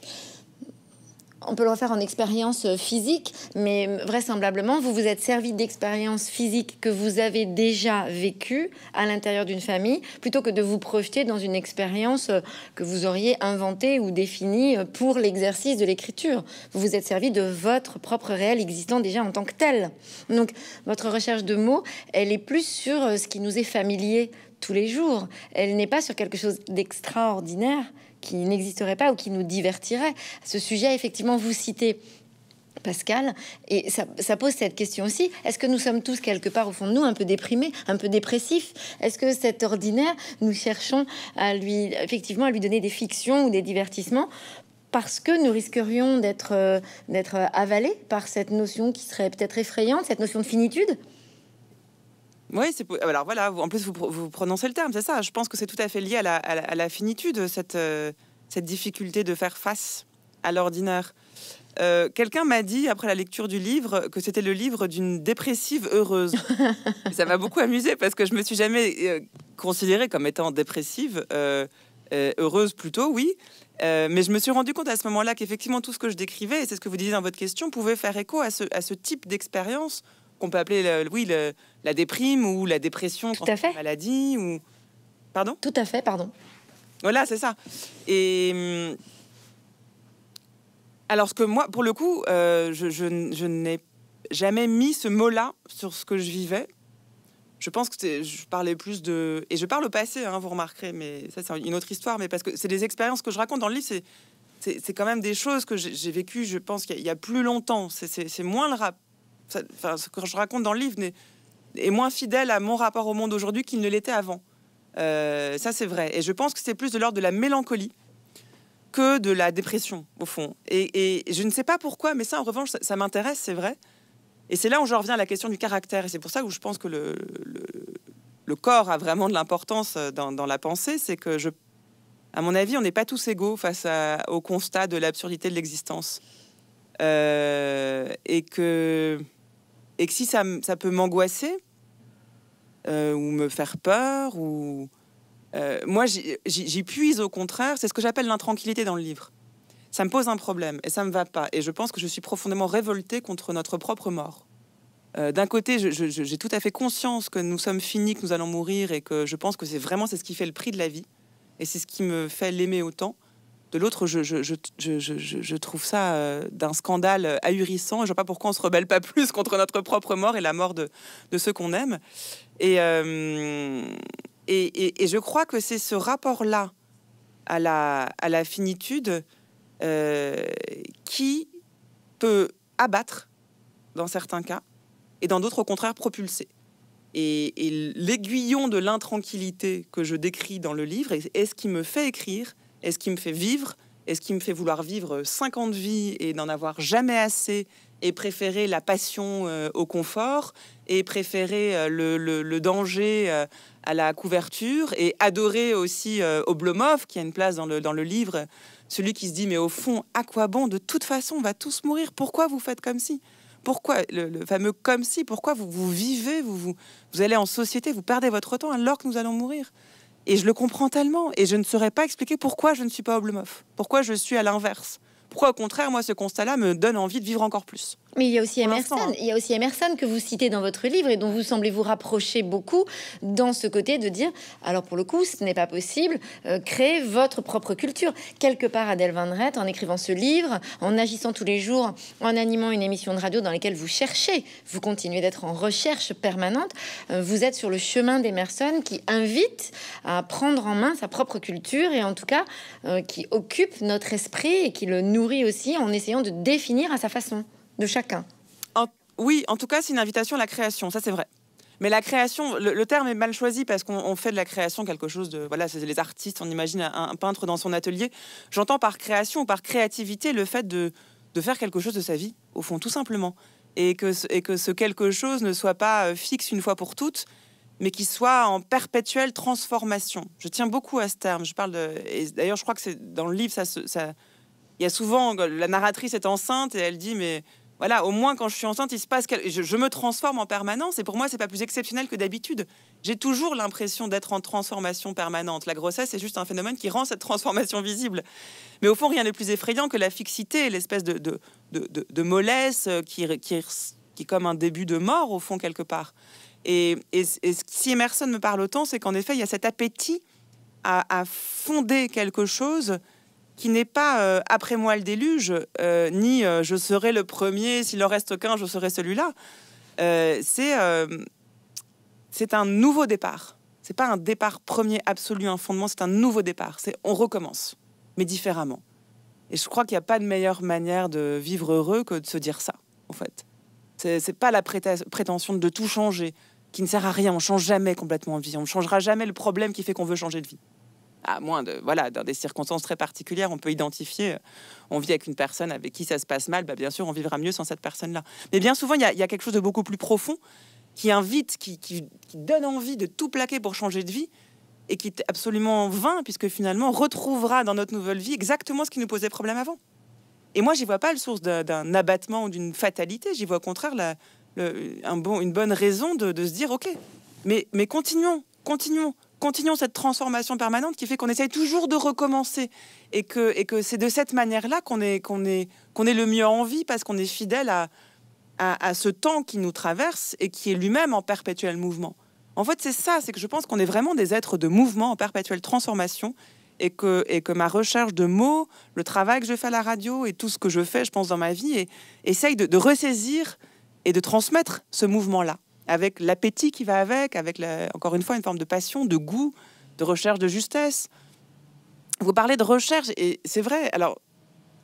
on peut le refaire en expérience euh, physique, mais vraisemblablement, vous vous êtes servi d'expériences physiques que vous avez déjà vécues à l'intérieur d'une famille, plutôt que de vous projeter dans une expérience euh, que vous auriez inventée ou définie euh, pour l'exercice de l'écriture. Vous vous êtes servi de votre propre réel existant déjà en tant que tel. Donc, votre recherche de mots, elle est plus sur ce qui nous est familier tous les jours. Elle n'est pas sur quelque chose d'extraordinaire, qui n'existerait pas ou qui nous divertirait. Ce sujet, effectivement, vous citez Pascal, et ça, pose cette question aussi. Est-ce que nous sommes tous quelque part au fond de nous un peu déprimés, un peu dépressifs Est-ce que cet ordinaire, nous cherchons à lui, effectivement, à lui donner des fictions ou des divertissements parce que nous risquerions d'être, euh, d'être avalés par cette notion qui serait peut-être effrayante, cette notion de finitude oui, c'est alors voilà. en plus, vous, prononcez le terme, c'est ça. Je pense que c'est tout à fait lié à la, finitude, cette, euh, cette difficulté de faire face à l'ordinaire. Euh, quelqu'un m'a dit après la lecture du livre que c'était le livre d'une dépressive heureuse. ça m'a beaucoup amusé parce que je me suis jamais euh, considérée comme étant dépressive, heureuse plutôt, oui. mais je me suis rendu compte à ce moment-là qu'effectivement tout ce que je décrivais, et c'est ce que vous disiez dans votre question, pouvait faire écho à ce type d'expérience qu'on peut appeler, oui, la déprime ou la dépression, Tout à fait. maladie ou... Pardon Tout à fait, pardon. Voilà, c'est ça. Et... Hum, alors que moi, pour le coup, euh, je, n'ai jamais mis ce mot-là sur ce que je vivais. Je pense que je parlais plus de... Et je parle au passé, hein, vous remarquerez, mais ça c'est une autre histoire, mais parce que c'est des expériences que je raconte dans le livre, c'est, c'est, quand même des choses que j'ai, vécues, je pense, qu'il y, a, plus longtemps. C'est, moins le rap ce que je raconte dans le livre est, est moins fidèle à mon rapport au monde aujourd'hui qu'il ne l'était avant. Euh, ça, c'est vrai. Et je pense que c'est plus de l'ordre de la mélancolie que de la dépression, au fond. Et, je ne sais pas pourquoi, mais ça, en revanche, ça, m'intéresse, c'est vrai. Et c'est là où je reviens à la question du caractère. Et c'est pour ça où je pense que le, le, corps a vraiment de l'importance euh, dans, la pensée. C'est que, je, à mon avis, on n'est pas tous égaux face au constat de l'absurdité de l'existence. Euh, et que et si ça, peut m'angoisser euh, ou me faire peur ou euh, moi j'y puise au contraire, c'est ce que j'appelle l'intranquillité dans le livre. Ça me pose un problème et ça me va pas et je pense que je suis profondément révoltée contre notre propre mort. Euh, d'un côté, j'ai tout à fait conscience que nous sommes finis, que nous allons mourir et que je pense que c'est vraiment c'est ce qui fait le prix de la vie et c'est ce qui me fait l'aimer autant de l'autre, je, trouve ça euh, d'un scandale euh, ahurissant. je ne vois pas pourquoi on se rebelle pas plus contre notre propre mort et la mort de, ceux qu'on aime. Euh, et, je crois que c'est ce rapport-là à la, finitude qui peut abattre dans certains cas et dans d'autres au contraire propulser. Et, l'aiguillon de l'intranquillité que je décris dans le livre est ce qui me fait écrire est-ce qui me fait vivre Est-ce qui me fait vouloir vivre 50 vies et n'en avoir jamais assez et préférer la passion euh, au confort et préférer euh, le, danger euh, à la couverture et adorer aussi Oblomov qui a une place dans le, livre, celui qui se dit mais au fond à quoi bon de toute façon on va tous mourir pourquoi vous faites comme si pourquoi le, fameux comme si pourquoi vous vivez vous vous allez en société vous perdez votre temps alors que nous allons mourir et je le comprends tellement. Et je ne saurais pas expliquer pourquoi je ne suis pas Oblomov. Pourquoi je suis à l'inverse. Pourquoi, au contraire, moi, ce constat-là me donne envie de vivre encore plus. Mais il y a aussi Emerson, hein. il y a aussi Emerson que vous citez dans votre livre et dont vous semblez vous rapprocher beaucoup dans ce côté de dire alors pour le coup ce n'est pas possible créez euh, créer votre propre culture quelque part Adèle Vendrette, en écrivant ce livre, en agissant tous les jours, en animant une émission de radio dans laquelle vous cherchez, vous continuez d'être en recherche permanente, euh, vous êtes sur le chemin d'Emerson qui invite à prendre en main sa propre culture et en tout cas euh, qui occupe notre esprit et qui le nourrit aussi en essayant de définir à sa façon de chacun. oui, en tout cas, c'est une invitation à la création, ça c'est vrai. Mais la création, le, terme est mal choisi parce qu'on fait de la création quelque chose de. Voilà, c'est les artistes, on imagine un, peintre dans son atelier. J'entends par création ou par créativité le fait de, de faire quelque chose de sa vie, au fond, tout simplement. Et que, ce, que ce quelque chose ne soit pas euh, fixe une fois pour toutes, mais qui soit en perpétuelle transformation. Je tiens beaucoup à ce terme. Je parle de. D'ailleurs, je crois que c'est dans le livre, ça il y a souvent la narratrice est enceinte et elle dit mais voilà, au moins quand je suis enceinte, il se passe je, me transforme en permanence et pour moi, c'est pas plus exceptionnel que d'habitude. J'ai toujours l'impression d'être en transformation permanente. La grossesse, c'est juste un phénomène qui rend cette transformation visible. Mais au fond, rien de plus effrayant que la fixité, l'espèce de, mollesse euh, qui, est comme un début de mort, au fond, quelque part. Et, si Emerson me parle autant, c'est qu'en effet, il y a cet appétit à fonder quelque chose qui n'est pas euh, après moi le déluge, euh, ni euh, je serai le premier, s'il en reste qu'un, je serai celui-là. c'est c'est un nouveau départ. C'est pas un départ premier absolu, un fondement, c'est un nouveau départ. C'est on recommence, mais différemment. Et je crois qu'il n'y a pas de meilleure manière de vivre heureux que de se dire ça, en fait. C'est pas la prétention de tout changer, qui ne sert à rien. On change jamais complètement de vie. On ne changera jamais le problème qui fait qu'on veut changer de vie à moins de voilà dans des circonstances très particulières, on peut identifier. Euh, on vit avec une personne avec qui ça se passe mal, bah, bien sûr, on vivra mieux sans cette personne-là. Mais bien souvent, il y, a quelque chose de beaucoup plus profond qui invite, qui, donne envie de tout plaquer pour changer de vie et qui est absolument vain puisque finalement on retrouvera dans notre nouvelle vie exactement ce qui nous posait problème avant. Et moi, j'y vois pas le source d'un abattement ou d'une fatalité. J'y vois au contraire bon, une bonne raison de, se dire ok, mais continuons, continuons, continuons cette transformation permanente qui fait qu'on essaye toujours de recommencer et que, c'est de cette manière-là qu'on est, le mieux en vie parce qu'on est fidèle à, ce temps qui nous traverse et qui est lui-même en perpétuel mouvement. En fait, c'est ça, c'est que je pense qu'on est vraiment des êtres de mouvement en perpétuelle transformation et que, ma recherche de mots, le travail que je fais à la radio et tout ce que je fais, je pense, dans ma vie, essaye de ressaisir et de transmettre ce mouvement-là avec l'appétit qui va avec, avec encore une fois une forme de passion, de goût, de recherche de justesse. Vous parlez de recherche et c'est vrai. Alors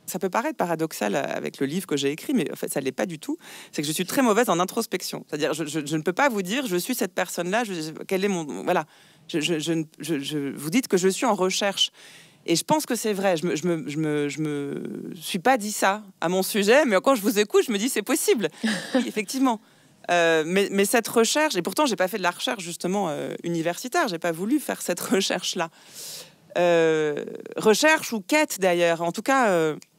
ça peut paraître paradoxal euh, avec le livre que j'ai écrit, mais en fait, ça ne l'est pas du tout. C'est que je suis très mauvaise en introspection. C'est-à-dire, je, ne peux pas vous dire, je suis cette personne-là, quel est mon... Voilà. Je, vous dites que je suis en recherche. Et je pense que c'est vrai. Je ne me, suis pas dit ça à mon sujet, mais quand je vous écoute, je me dis, c'est possible. effectivement. Euh, mais, cette recherche, et pourtant, j'ai pas fait de la recherche justement euh, universitaire, j'ai pas voulu faire cette recherche-là. Euh, recherche ou quête d'ailleurs, en tout cas,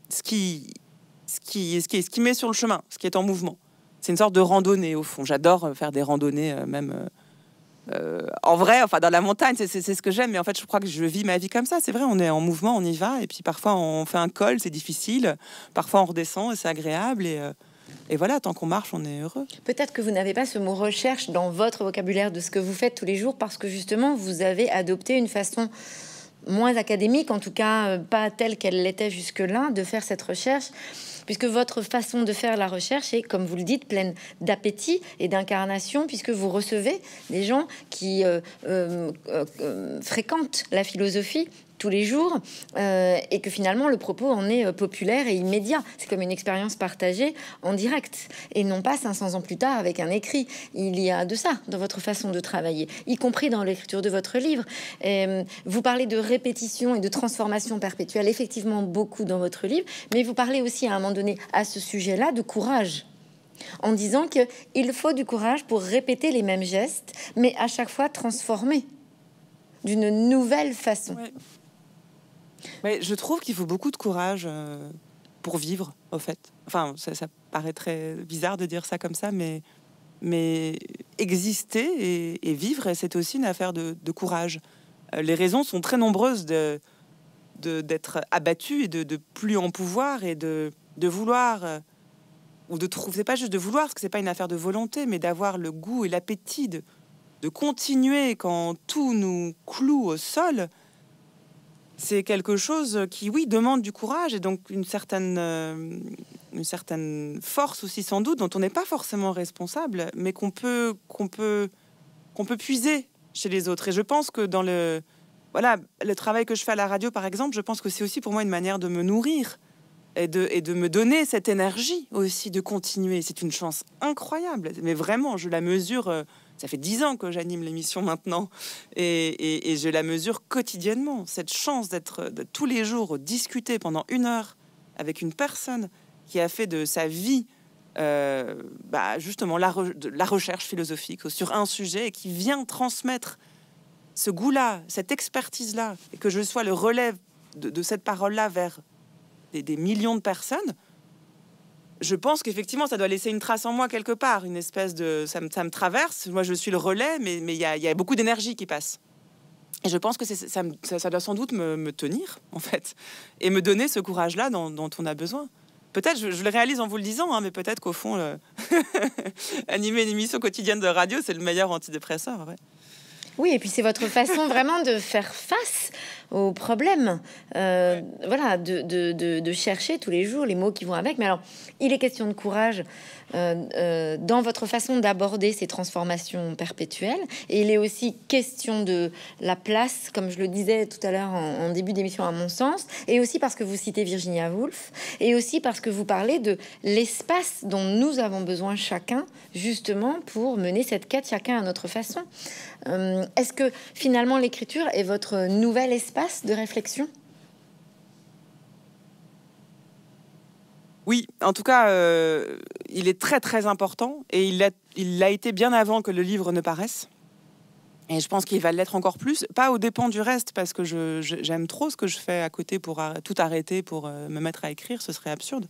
ce, qui, ce, qui, ce, qui, ce qui met sur le chemin, ce qui est en mouvement. C'est une sorte de randonnée au fond. J'adore faire des randonnées, même en vrai, enfin dans la montagne, c'est ce que j'aime, mais en fait, je crois que je vis ma vie comme ça. C'est vrai, on est en mouvement, on y va, et puis parfois on fait un col, c'est difficile, parfois on redescend, c'est agréable, et. Et voilà, tant qu'on marche, on est heureux. Peut-être que vous n'avez pas ce mot recherche dans votre vocabulaire de ce que vous faites tous les jours parce que justement, vous avez adopté une façon moins académique, en tout cas euh, pas telle qu'elle l'était jusque-là, de faire cette recherche, puisque votre façon de faire la recherche est, comme vous le dites, pleine d'appétit et d'incarnation, puisque vous recevez des gens qui euh, euh, fréquentent la philosophie tous les jours euh, et que finalement le propos en est euh, populaire et immédiat. C'est comme une expérience partagée en direct et non pas 500 ans plus tard avec un écrit. Il y a de ça dans votre façon de travailler, y compris dans l'écriture de votre livre. Euh, vous parlez de répétition et de transformation perpétuelle, effectivement beaucoup dans votre livre, mais vous parlez aussi à un moment donné à ce sujet-là de courage en disant qu'il faut du courage pour répéter les mêmes gestes, mais à chaque fois transformer, d'une nouvelle façon je trouve qu'il faut beaucoup de courage euh, pour vivre, au fait. Enfin, ça, paraît très bizarre de dire ça comme ça, mais, mais exister et, vivre, c'est aussi une affaire de, courage. Euh, les raisons sont très nombreuses de d'être abattu et de, de, plus en pouvoir et de, de vouloir euh, ou de trouver, c'est pas juste de vouloir, parce que c'est pas une affaire de volonté, mais d'avoir le goût et l'appétit de, continuer quand tout nous cloue au sol, c'est quelque chose qui, oui, demande du courage et donc euh, une certaine, force aussi sans doute dont on n'est pas forcément responsable, mais qu'on peut, qu'on peut puiser chez les autres. Et je pense que dans le, voilà, le travail que je fais à la radio, par exemple, je pense que c'est aussi pour moi une manière de me nourrir et de, et de me donner cette énergie aussi de continuer. C'est une chance incroyable, mais vraiment, je la mesure. Euh, ça fait dix ans que j'anime l'émission maintenant et, je la mesure quotidiennement. Cette chance d'être tous les jours discuter pendant une heure avec une personne qui a fait de sa vie euh, bah, justement la, la, recherche philosophique sur un sujet et qui vient transmettre ce goût-là, cette expertise-là, et que je sois le relève de cette parole-là vers des, millions de personnes, je pense qu'effectivement, ça doit laisser une trace en moi quelque part, une espèce de... Ça me, traverse, moi je suis le relais, mais il y, a, beaucoup d'énergie qui passe. Et je pense que ça, ça, doit sans doute me, tenir, en fait, et me donner ce courage-là dont, on a besoin. Peut-être, je, le réalise en vous le disant, hein, mais peut-être qu'au fond, animer une émission quotidienne de radio, c'est le meilleur antidépresseur. Oui, et puis c'est votre façon vraiment de faire face au problème. Euh, voilà, de, chercher tous les jours les mots qui vont avec. Mais alors, il est question de courage euh, euh, dans votre façon d'aborder ces transformations perpétuelles. Et il est aussi question de la place, comme je le disais tout à l'heure en début d'émission, à mon sens. Et aussi parce que vous citez Virginia Woolf. Et aussi parce que vous parlez de l'espace dont nous avons besoin chacun, justement, pour mener cette quête chacun à notre façon. Euh, est-ce que finalement l'écriture est votre nouvel espace de réflexion Oui, en tout cas, euh, il est très très important et il l'a été bien avant que le livre ne paraisse. Et je pense qu'il va l'être encore plus, pas au dépens du reste, parce que j'aime trop ce que je fais à côté pour tout arrêter pour euh, me mettre à écrire, ce serait absurde.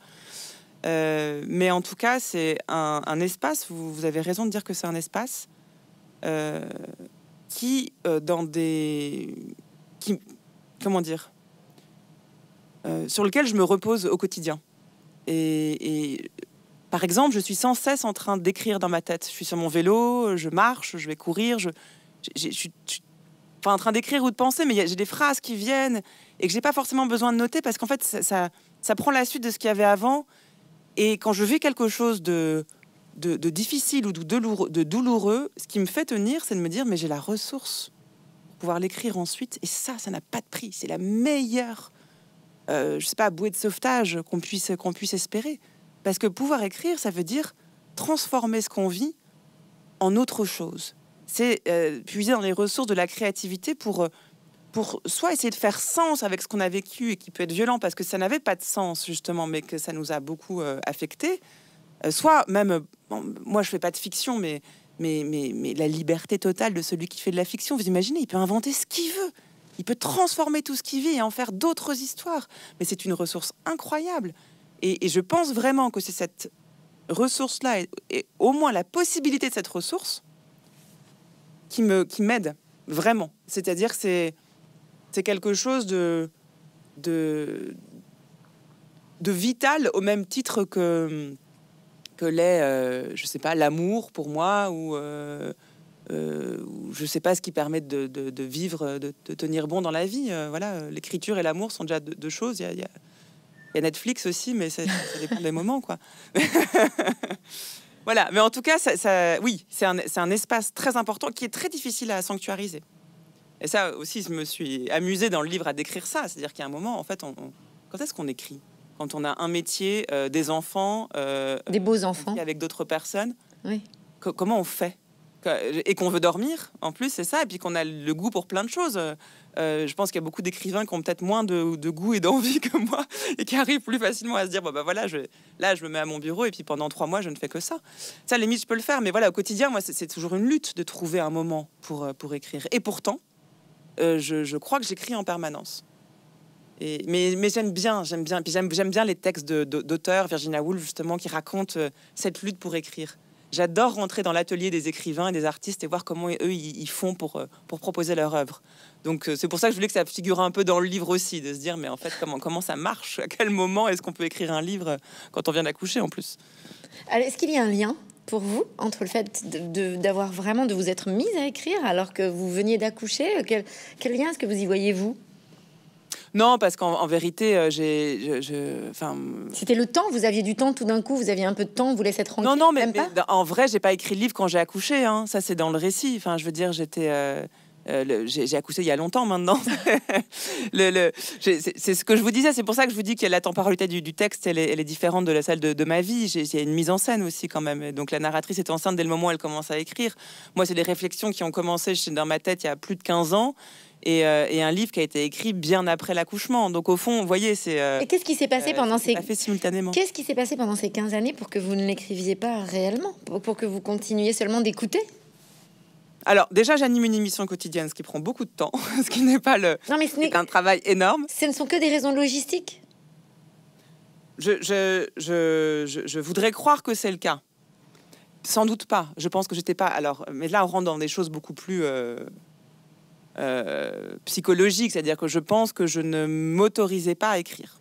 mais en tout cas, c'est un, espace, vous, avez raison de dire que c'est un espace euh, qui, euh, dans des. Qui, comment dire euh, Sur lequel je me repose au quotidien. Et, par exemple, je suis sans cesse en train d'écrire dans ma tête. Je suis sur mon vélo, je marche, je vais courir, je, je, suis enfin, en train d'écrire ou de penser, mais j'ai des phrases qui viennent et que j'ai pas forcément besoin de noter parce qu'en fait, ça, ça, ça, prend la suite de ce qu'il y avait avant. Et quand je vis quelque chose de de, difficile ou de douloureux, ce qui me fait tenir, c'est de me dire, mais j'ai la ressource pour pouvoir l'écrire ensuite. Et ça, ça n'a pas de prix. C'est la meilleure, euh, je sais pas, bouée de sauvetage qu'on puisse, qu'on puisse espérer. Parce que pouvoir écrire, ça veut dire transformer ce qu'on vit en autre chose. C'est euh, puiser dans les ressources de la créativité pour, euh, pour soit essayer de faire sens avec ce qu'on a vécu et qui peut être violent parce que ça n'avait pas de sens justement, mais que ça nous a beaucoup euh, affectés. affecté euh, soit même, moi je fais pas de fiction, mais, mais, mais, mais la liberté totale de celui qui fait de la fiction, vous imaginez, il peut inventer ce qu'il veut. Il peut transformer tout ce qu'il vit et en faire d'autres histoires. Mais c'est une ressource incroyable. Et, je pense vraiment que c'est cette ressource-là, et, au moins la possibilité de cette ressource, qui me qui m'aide vraiment. C'est-à-dire c'est c'est quelque chose de, de de vital au même titre que que l'est, euh, je sais pas, l'amour pour moi ou euh, euh, je sais pas ce qui permet de, vivre, de, tenir bon dans la vie. Euh, voilà, l'écriture et l'amour sont déjà deux, choses. Il y a, Netflix aussi, mais ça, dépend des moments, quoi. voilà, mais en tout cas, ça, oui, c'est un, un espace très important qui est très difficile à sanctuariser. Et ça aussi, je me suis amusé dans le livre à décrire ça. C'est-à-dire qu'il a un moment, en fait, on quand est-ce qu'on écrit quand on a un métier, euh, des enfants, euh, des beaux enfants, avec d'autres personnes. Oui. comment on fait et qu'on veut dormir en plus, c'est ça, et puis qu'on a le goût pour plein de choses. Euh, je pense qu'il y a beaucoup d'écrivains qui ont peut-être moins de, goût et d'envie que moi et qui arrivent plus facilement à se dire bon bah voilà, je, là je me mets à mon bureau et puis pendant trois mois je ne fais que ça. Ça, les mythes, je peux le faire, mais voilà, au quotidien, moi c'est toujours une lutte de trouver un moment pour, pour écrire. Et pourtant, je crois que j'écris en permanence mais, j'aime bien, j'aime bien. Puis j'aime, bien les textes d'auteurs, Virginia Woolf, justement, qui racontent euh, cette lutte pour écrire. J'adore rentrer dans l'atelier des écrivains et des artistes et voir comment eux ils font pour, euh, pour proposer leur œuvre. Donc euh, c'est pour ça que je voulais que ça figure un peu dans le livre aussi, de se dire mais en fait comment, ça marche, à quel moment est-ce qu'on peut écrire un livre quand on vient d'accoucher en plus. Est-ce qu'il y a un lien pour vous entre le fait d'avoir vraiment de vous être mise à écrire alors que vous veniez d'accoucher quel, quel lien est-ce que vous y voyez vous non, parce qu'en vérité, euh, j'ai. Enfin. C'était le temps. Vous aviez du temps tout d'un coup. Vous aviez un peu de temps. Vous laissez tranquille. Non, non, mais, en vrai, j'ai pas écrit le livre quand j'ai accouché. Hein. Ça, c'est dans le récit. Enfin, je veux dire, j'étais. Euh, euh, j'ai accouché il y a longtemps maintenant. le, c'est ce que je vous disais, c'est pour ça que je vous dis que la temporalité du, texte, elle est, différente de la salle de, ma vie. Il y a une mise en scène aussi quand même. donc la narratrice est enceinte dès le moment où elle commence à écrire. Moi, c'est des réflexions qui ont commencé dans ma tête il y a plus de 15 ans euh, et, un livre qui a été écrit bien après l'accouchement. Donc au fond, vous voyez, c'est... Euh, et euh, qu'est-ce qui s'est passé pendant ces... Qu'est-ce qui s'est passé pendant ces 15 années pour que vous ne l'écriviez pas réellement Pour que vous continuiez seulement d'écouter alors déjà, j'anime une émission quotidienne, ce qui prend beaucoup de temps, ce qui n'est pas le, non, mais ce n'est un travail énorme. Ce ne sont que des raisons logistiques. Je, voudrais croire que c'est le cas. Sans doute pas. Je pense que j'étais pas. Alors, mais là, on rentre dans des choses beaucoup plus euh, psychologique, c'est-à-dire que je pense que je ne m'autorisais pas à écrire.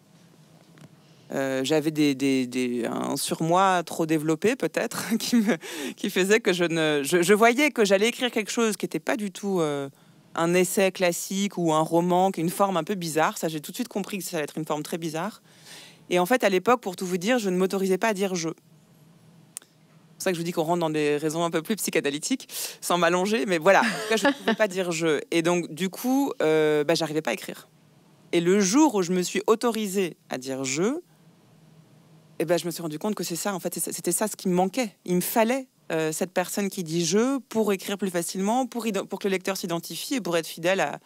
Euh, j'avais des, des, un surmoi trop développé peut-être qui, me, qui faisait que je ne je, voyais que j'allais écrire quelque chose qui n'était pas du tout euh, un essai classique ou un roman qui une forme un peu bizarre ça j'ai tout de suite compris que ça allait être une forme très bizarre et en fait à l'époque pour tout vous dire je ne m'autorisais pas à dire je pour ça que je vous dis qu'on rentre dans des raisons un peu plus psychanalytiques, sans m'allonger. Mais voilà, je ne pouvais pas dire je. Et donc, du coup, euh, bah, j'arrivais pas à écrire. Et le jour où je me suis autorisée à dire je, eh ben, je me suis rendu compte que c'est ça, en fait, c'était ça ce qui me manquait. Il me fallait euh, cette personne qui dit je pour écrire plus facilement, pour, pour que le lecteur s'identifie et pour être fidèle à,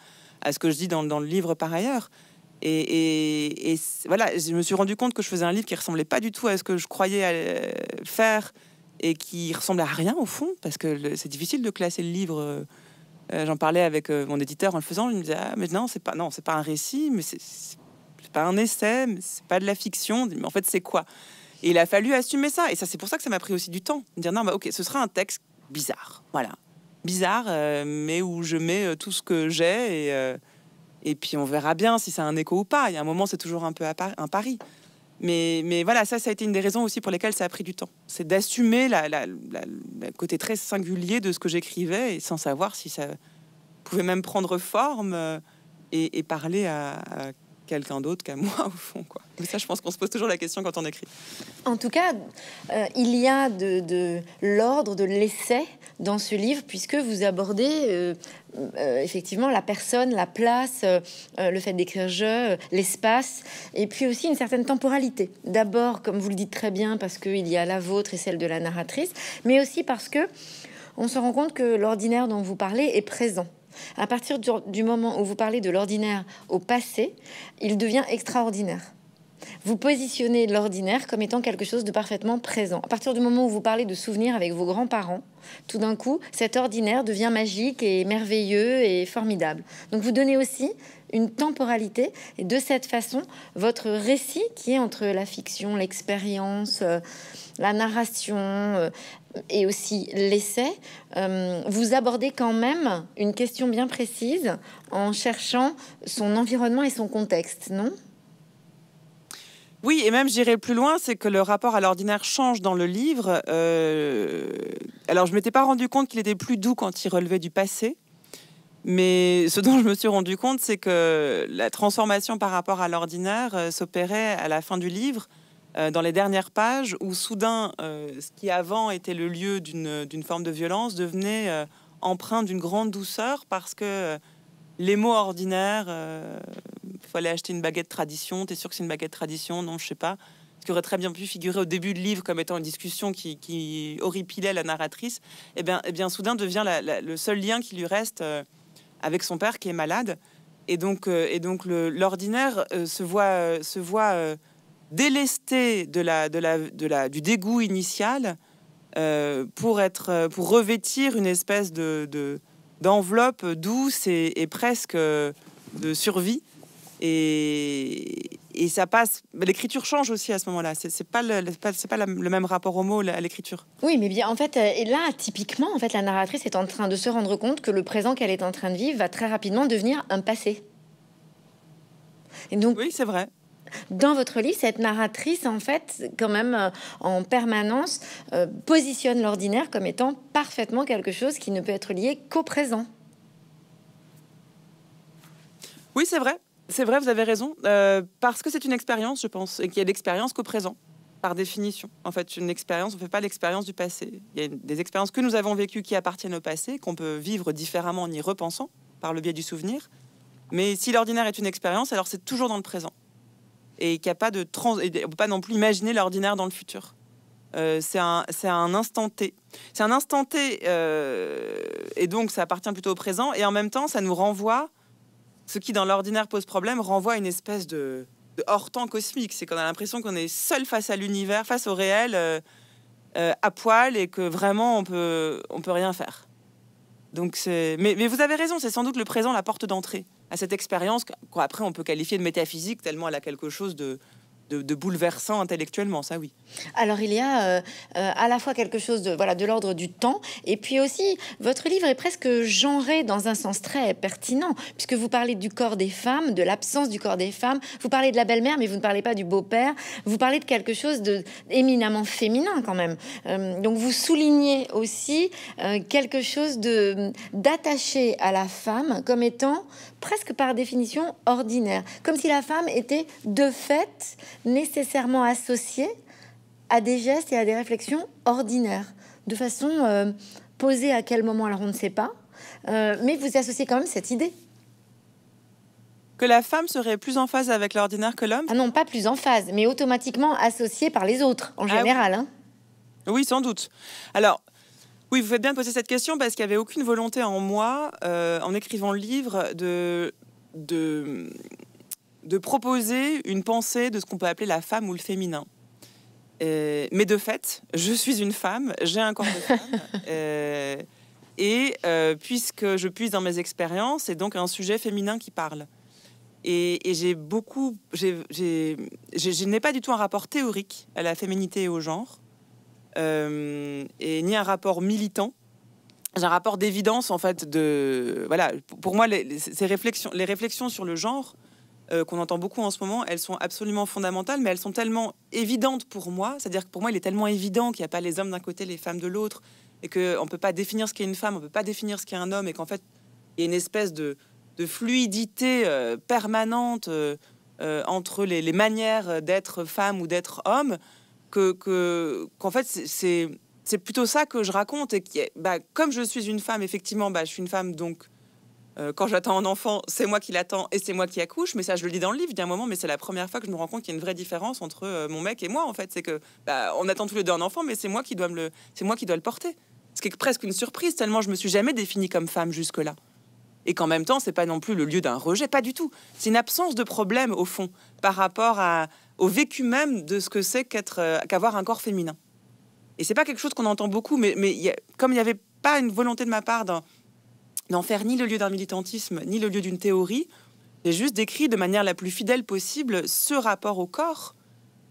ce que je dis dans, le livre par ailleurs. Et, voilà, je me suis rendu compte que je faisais un livre qui ressemblait pas du tout à ce que je croyais euh, faire et qui ressemble à rien au fond, parce que c'est difficile de classer le livre. Euh, euh, j'en parlais avec euh, mon éditeur en le faisant, il me disait ah, mais non, c'est pas non, c'est pas un récit, mais c'est pas un essai, c'est pas de la fiction, mais en fait c'est quoi Et il a fallu assumer ça, et ça c'est pour ça que ça m'a pris aussi du temps, de dire non bah ok, ce sera un texte bizarre, voilà, bizarre, mais où je mets tout ce que j'ai et et puis on verra bien si ça a un écho ou pas. Il y a un moment c'est toujours un peu un pari. Mais, voilà, ça, ça a été une des raisons aussi pour lesquelles ça a pris du temps. C'est d'assumer le côté très singulier de ce que j'écrivais et sans savoir si ça pouvait même prendre forme euh, et, parler à, quelqu'un d'autre qu'à moi, au fond. Quoi. Mais ça, je pense qu'on se pose toujours la question quand on écrit. En tout cas, euh, il y a de l'ordre de l'essai dans ce livre, puisque vous abordez euh, euh, effectivement la personne, la place, euh, le fait d'écrire je, l'espace, et puis aussi une certaine temporalité. D'abord, comme vous le dites très bien, parce qu'il y a la vôtre et celle de la narratrice, mais aussi parce que on se rend compte que l'ordinaire dont vous parlez est présent. À partir du moment où vous parlez de l'ordinaire au passé, il devient extraordinaire vous positionnez l'ordinaire comme étant quelque chose de parfaitement présent. À partir du moment où vous parlez de souvenirs avec vos grands-parents, tout d'un coup, cet ordinaire devient magique et merveilleux et formidable. Donc vous donnez aussi une temporalité et de cette façon, votre récit qui est entre la fiction, l'expérience, euh, la narration euh, et aussi l'essai, euh, vous abordez quand même une question bien précise en cherchant son environnement et son contexte, non oui, et même j'irai plus loin, c'est que le rapport à l'ordinaire change dans le livre. Euh, alors je m'étais pas rendu compte qu'il était plus doux quand il relevait du passé. Mais ce dont je me suis rendu compte, c'est que la transformation par rapport à l'ordinaire euh, s'opérait à la fin du livre, euh, dans les dernières pages, où soudain, ce qui avant était le lieu d'une forme de violence devenait empreint d'une grande douceur parce que les mots ordinaires, il euh, fallait acheter une baguette tradition, es sûr que c'est une baguette tradition Non, je sais pas. Ce qui aurait très bien pu figurer au début du livre comme étant une discussion qui, horripilait la narratrice, et eh bien, eh bien soudain devient le seul lien qui lui reste euh, avec son père qui est malade. Et donc, euh, et donc l'ordinaire se voit, se voit délesté de la, de la, du dégoût initial pour, être, pour revêtir une espèce de d'enveloppe douce et, presque euh, de survie. Et, ça passe. L'écriture change aussi à ce moment-là. C'est pas, le, pas, le même rapport au mot à l'écriture. Oui, mais bien en fait, euh, et là typiquement, en fait, la narratrice est en train de se rendre compte que le présent qu'elle est en train de vivre va très rapidement devenir un passé. Et donc, oui, c'est vrai dans votre livre, cette narratrice, en fait, quand même euh, en permanence, euh, positionne l'ordinaire comme étant parfaitement quelque chose qui ne peut être lié qu'au présent. Oui, c'est vrai. C'est vrai, vous avez raison. Euh, parce que c'est une expérience, je pense, et qu'il y a l'expérience qu'au présent, par définition. En fait, une expérience, on ne fait pas l'expérience du passé. Il y a des expériences que nous avons vécues qui appartiennent au passé, qu'on peut vivre différemment en y repensant, par le biais du souvenir. Mais si l'ordinaire est une expérience, alors c'est toujours dans le présent et qu'il a pas de trans. peut pas non plus imaginer l'ordinaire dans le futur. Euh, c'est un, un, instant T. C'est un instant T, euh, et donc ça appartient plutôt au présent, et en même temps, ça nous renvoie, ce qui dans l'ordinaire pose problème, renvoie une espèce de, hors-temps cosmique. C'est qu'on a l'impression qu'on est seul face à l'univers, face au réel, euh, à poil, et que vraiment, on peut, on peut rien faire. Donc mais, mais vous avez raison, c'est sans doute le présent la porte d'entrée à cette expérience qu'après on peut qualifier de métaphysique, tellement elle a quelque chose de, de, bouleversant intellectuellement, ça oui. Alors il y a euh, euh, à la fois quelque chose de voilà de l'ordre du temps, et puis aussi votre livre est presque genré dans un sens très pertinent, puisque vous parlez du corps des femmes, de l'absence du corps des femmes, vous parlez de la belle-mère, mais vous ne parlez pas du beau-père, vous parlez de quelque chose de éminemment féminin quand même. Euh, donc vous soulignez aussi quelque chose de d'attaché à la femme comme étant presque par définition ordinaire, comme si la femme était de fait nécessairement associé à des gestes et à des réflexions ordinaires, de façon euh, posée à quel moment, alors on ne sait pas, euh, mais vous associez quand même cette idée. Que la femme serait plus en phase avec l'ordinaire que l'homme ah Non, pas plus en phase, mais automatiquement associée par les autres, en ah général. Hein. oui. sans doute. Alors, oui, vous faites bien poser cette question parce qu'il n'y avait aucune volonté en moi, euh, en écrivant le livre, de, de de proposer une pensée de ce qu'on peut appeler la femme ou le féminin. Euh, mais de fait, je suis une femme, j'ai un corps de femme. Euh, et euh, puisque je puise dans mes expériences, c'est donc un sujet féminin qui parle. Et, j'ai beaucoup. J'ai, je n'ai pas du tout un rapport théorique à la féminité et au genre, et ni un rapport militant. J'ai un rapport d'évidence, en fait, de. Voilà, pour moi, ces réflexions, les réflexions sur le genre euh, qu'on entend beaucoup en ce moment, elles sont absolument fondamentales, mais elles sont tellement évidentes pour moi. C'est-à-dire que pour moi, il est tellement évident qu'il n'y a pas les hommes d'un côté, les femmes de l'autre, et qu'on ne peut pas définir ce qu'est une femme, on ne peut pas définir ce qu'est un homme, et qu'en fait, il y a une espèce de, fluidité euh, permanente euh, entre les, manières d'être femme ou d'être homme, que, qu'en fait, c'est, plutôt ça que je raconte. Et qui, bah, comme je suis une femme, effectivement, bah, je suis une femme, donc euh, quand j'attends un enfant, c'est moi qui l'attends et c'est moi qui accouche. Mais ça, je le dis dans le livre, il moment, mais c'est la première fois que je me rends compte qu'il y a une vraie différence entre euh, mon mec et moi, en fait. C'est que bah, on attend tous les deux un enfant, mais c'est moi qui dois le, c'est moi qui dois le porter. Ce qui est presque une surprise, tellement je me suis jamais définie comme femme jusque-là. Et qu'en même temps, c'est pas non plus le lieu d'un rejet, pas du tout. C'est une absence de problème, au fond, par rapport au vécu même de ce que c'est qu'être, euh, qu'avoir un corps féminin. Et c'est pas quelque chose qu'on entend beaucoup, mais, comme il n'y avait pas une volonté de ma part dans n'en faire ni le lieu d'un militantisme, ni le lieu d'une théorie. J'ai juste décrit de manière la plus fidèle possible ce rapport au corps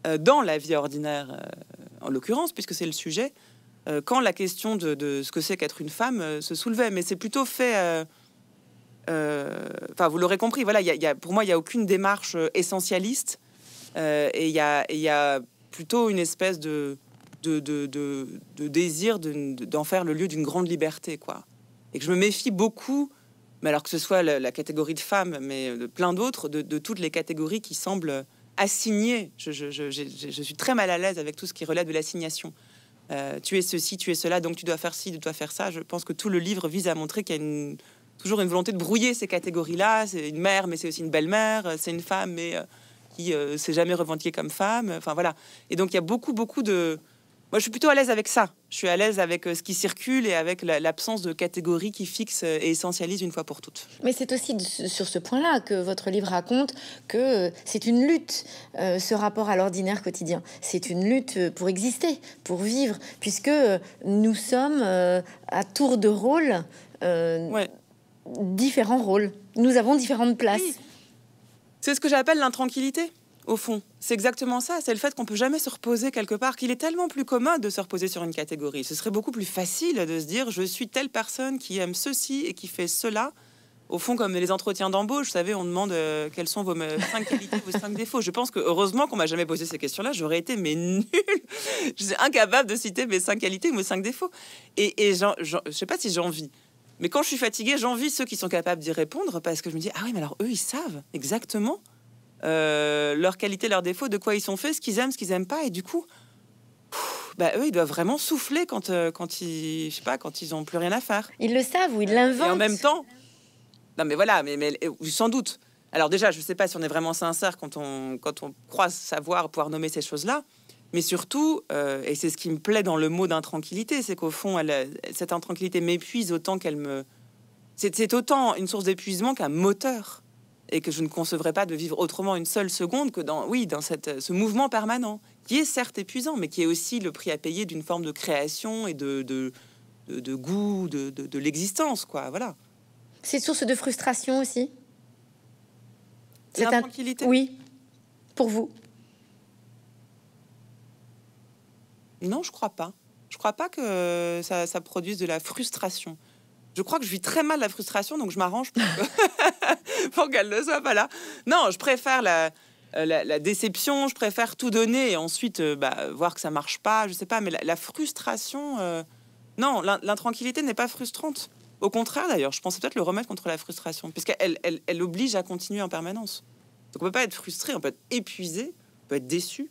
euh, dans la vie ordinaire, euh, en l'occurrence, puisque c'est le sujet, euh, quand la question de, ce que c'est qu'être une femme se soulevait. Mais c'est plutôt fait... Enfin, vous l'aurez compris, voilà, pour moi, il n'y a aucune démarche essentialiste. et il y a, plutôt une espèce de, de, de désir d'en faire le lieu d'une grande liberté, quoi et que je me méfie beaucoup, mais alors que ce soit la, catégorie de femmes, mais de plein d'autres, de, toutes les catégories qui semblent assignées. Je, suis très mal à l'aise avec tout ce qui relève de l'assignation. Euh, tu es ceci, tu es cela, donc tu dois faire ci, tu dois faire ça. Je pense que tout le livre vise à montrer qu'il y a toujours une volonté de brouiller ces catégories-là. C'est une mère, mais c'est aussi une belle-mère. Euh, c'est une femme, mais euh, qui ne s'est jamais revendiquée comme femme. Enfin voilà. Et donc il y a beaucoup, beaucoup de, moi, je suis plutôt à l'aise avec ça. Je suis à l'aise avec euh, ce qui circule et avec l'absence de catégories qui fixent euh, et essentialisent une fois pour toutes. Mais c'est aussi sur ce point-là que votre livre raconte que euh, c'est une lutte, ce rapport à l'ordinaire quotidien. C'est une lutte pour exister, pour vivre, puisque nous sommes à tour de rôle, différents rôles. Nous avons différentes places. C'est ce que j'appelle l'intranquillité au fond. C'est exactement ça, c'est le fait qu'on peut jamais se reposer quelque part, qu'il est tellement plus commun de se reposer sur une catégorie. Ce serait beaucoup plus facile de se dire je suis telle personne qui aime ceci et qui fait cela. Au fond, comme les entretiens d'embauche, vous savez, on demande euh, quelles sont vos cinq qualités, vos cinq défauts. Je pense que heureusement qu'on m'a jamais posé ces questions-là. J'aurais été mais nulle. je suis incapable de citer mes cinq qualités ou mes cinq défauts. Et, je ne sais pas si j'envie. Mais quand je suis fatiguée, j'envie ceux qui sont capables d'y répondre parce que je me dis ah oui, mais alors eux ils savent exactement euh, leurs qualités, leurs défauts, de quoi ils sont faits, ce qu'ils aiment, ce qu'ils n'aiment pas. Et du coup, bah, eux, ils doivent vraiment souffler quand, euh, quand ils, je sais pas, quand ils ont plus rien à faire. Ils le savent ou ils l'inventent. Et en même temps, non mais voilà, mais, euh, sans doute. Alors déjà, je ne sais pas si on est vraiment sincère quand on, quand on croit savoir pouvoir nommer ces choses-là, mais surtout, euh, et c'est ce qui me plaît dans le mot d'intranquillité, c'est qu'au fond, cette intranquillité m'épuise autant qu'elle me... C'est autant une source d'épuisement qu'un moteur et que je ne concevrais pas de vivre autrement une seule seconde que dans, oui, dans euh, ce mouvement permanent, qui est certes épuisant, mais qui est aussi le prix à payer d'une forme de création et de, goût de, l'existence, quoi. Voilà. C'est source de frustration aussi. C'est un... tranquillité. Oui, pour vous. Non, je crois pas. Je crois pas que ça produise de la frustration je crois que je vis très mal la frustration, donc je m'arrange pour, qu'elle ne soit pas là. Non, je préfère la, euh, la, déception, je préfère tout donner et ensuite euh, bah, voir que ça marche pas, je sais pas, mais la, frustration, euh, non, l'intranquillité n'est pas frustrante. Au contraire, d'ailleurs, je pensais peut-être le remettre contre la frustration, puisqu'elle elle, elle, oblige à continuer en permanence. Donc on peut pas être frustré, on peut être épuisé, on peut être déçu,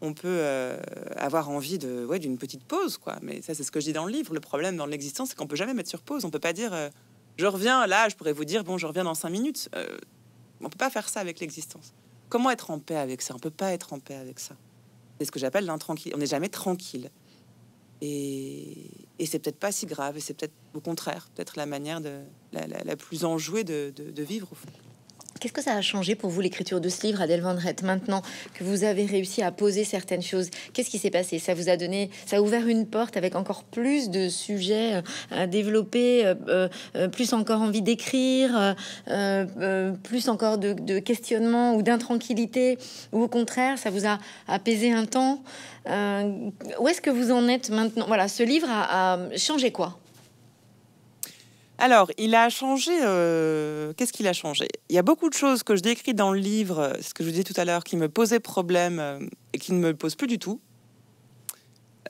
on peut euh, avoir envie de ouais, d'une petite pause, quoi. Mais ça, c'est ce que je dis dans le livre. Le problème dans l'existence, c'est qu'on peut jamais mettre sur pause. On peut pas dire euh, je reviens là, je pourrais vous dire bon, je reviens dans cinq minutes. Euh, on peut pas faire ça avec l'existence. Comment être en paix avec ça On peut pas être en paix avec ça. C'est ce que j'appelle l'intranquille. On n'est jamais tranquille. Et, et c'est peut-être pas si grave. Et c'est peut-être au contraire, peut-être la manière de la, plus enjouée de, de vivre. Au fond. Qu'est-ce que ça a changé pour vous l'écriture de ce livre, Adèle Vendrette, maintenant que vous avez réussi à poser certaines choses Qu'est-ce qui s'est passé Ça vous a donné, ça a ouvert une porte avec encore plus de sujets euh, à développer, euh, euh, plus encore envie d'écrire, plus encore de, de questionnements ou d'intranquillité, ou au contraire, ça vous a apaisé un temps. où est-ce que vous en êtes maintenant Voilà, ce livre a changé quoi alors, il a changé. Euh, qu'est-ce qu'il a changé Il y a beaucoup de choses que je décris dans le livre, euh, ce que je vous disais tout à l'heure, qui me posaient problème euh, et qui ne me posent plus du tout.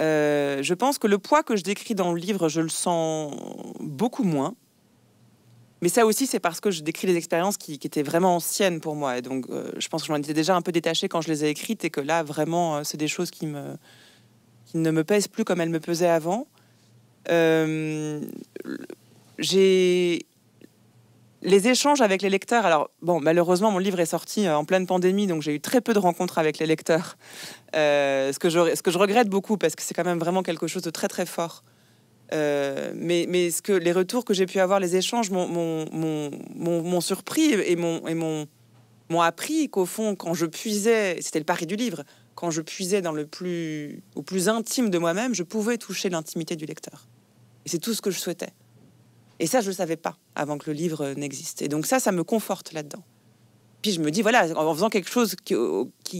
je pense que le poids que je décris dans le livre, je le sens beaucoup moins. Mais ça aussi, c'est parce que je décris des expériences qui, étaient vraiment anciennes pour moi. Et donc, je pense que je m'en étais déjà un peu détachée quand je les ai écrites et que là, vraiment, c'est des choses qui, me, qui ne me pèsent plus comme elles me pesaient avant. Euh, j'ai les échanges avec les lecteurs. Alors, bon, malheureusement, mon livre est sorti euh, en pleine pandémie, donc j'ai eu très peu de rencontres avec les lecteurs. Euh, ce, que je, ce que je regrette beaucoup, parce que c'est quand même vraiment quelque chose de très, très fort. Euh, mais, mais ce que les retours que j'ai pu avoir, les échanges m'ont surpris et m'ont appris qu'au fond, quand je puisais, c'était le pari du livre, quand je puisais dans le plus, au plus intime de moi-même, je pouvais toucher l'intimité du lecteur. Et c'est tout ce que je souhaitais. Et ça, je ne le savais pas avant que le livre n'existe. Et donc ça, ça me conforte là-dedans. Puis je me dis, voilà, en faisant quelque chose qui,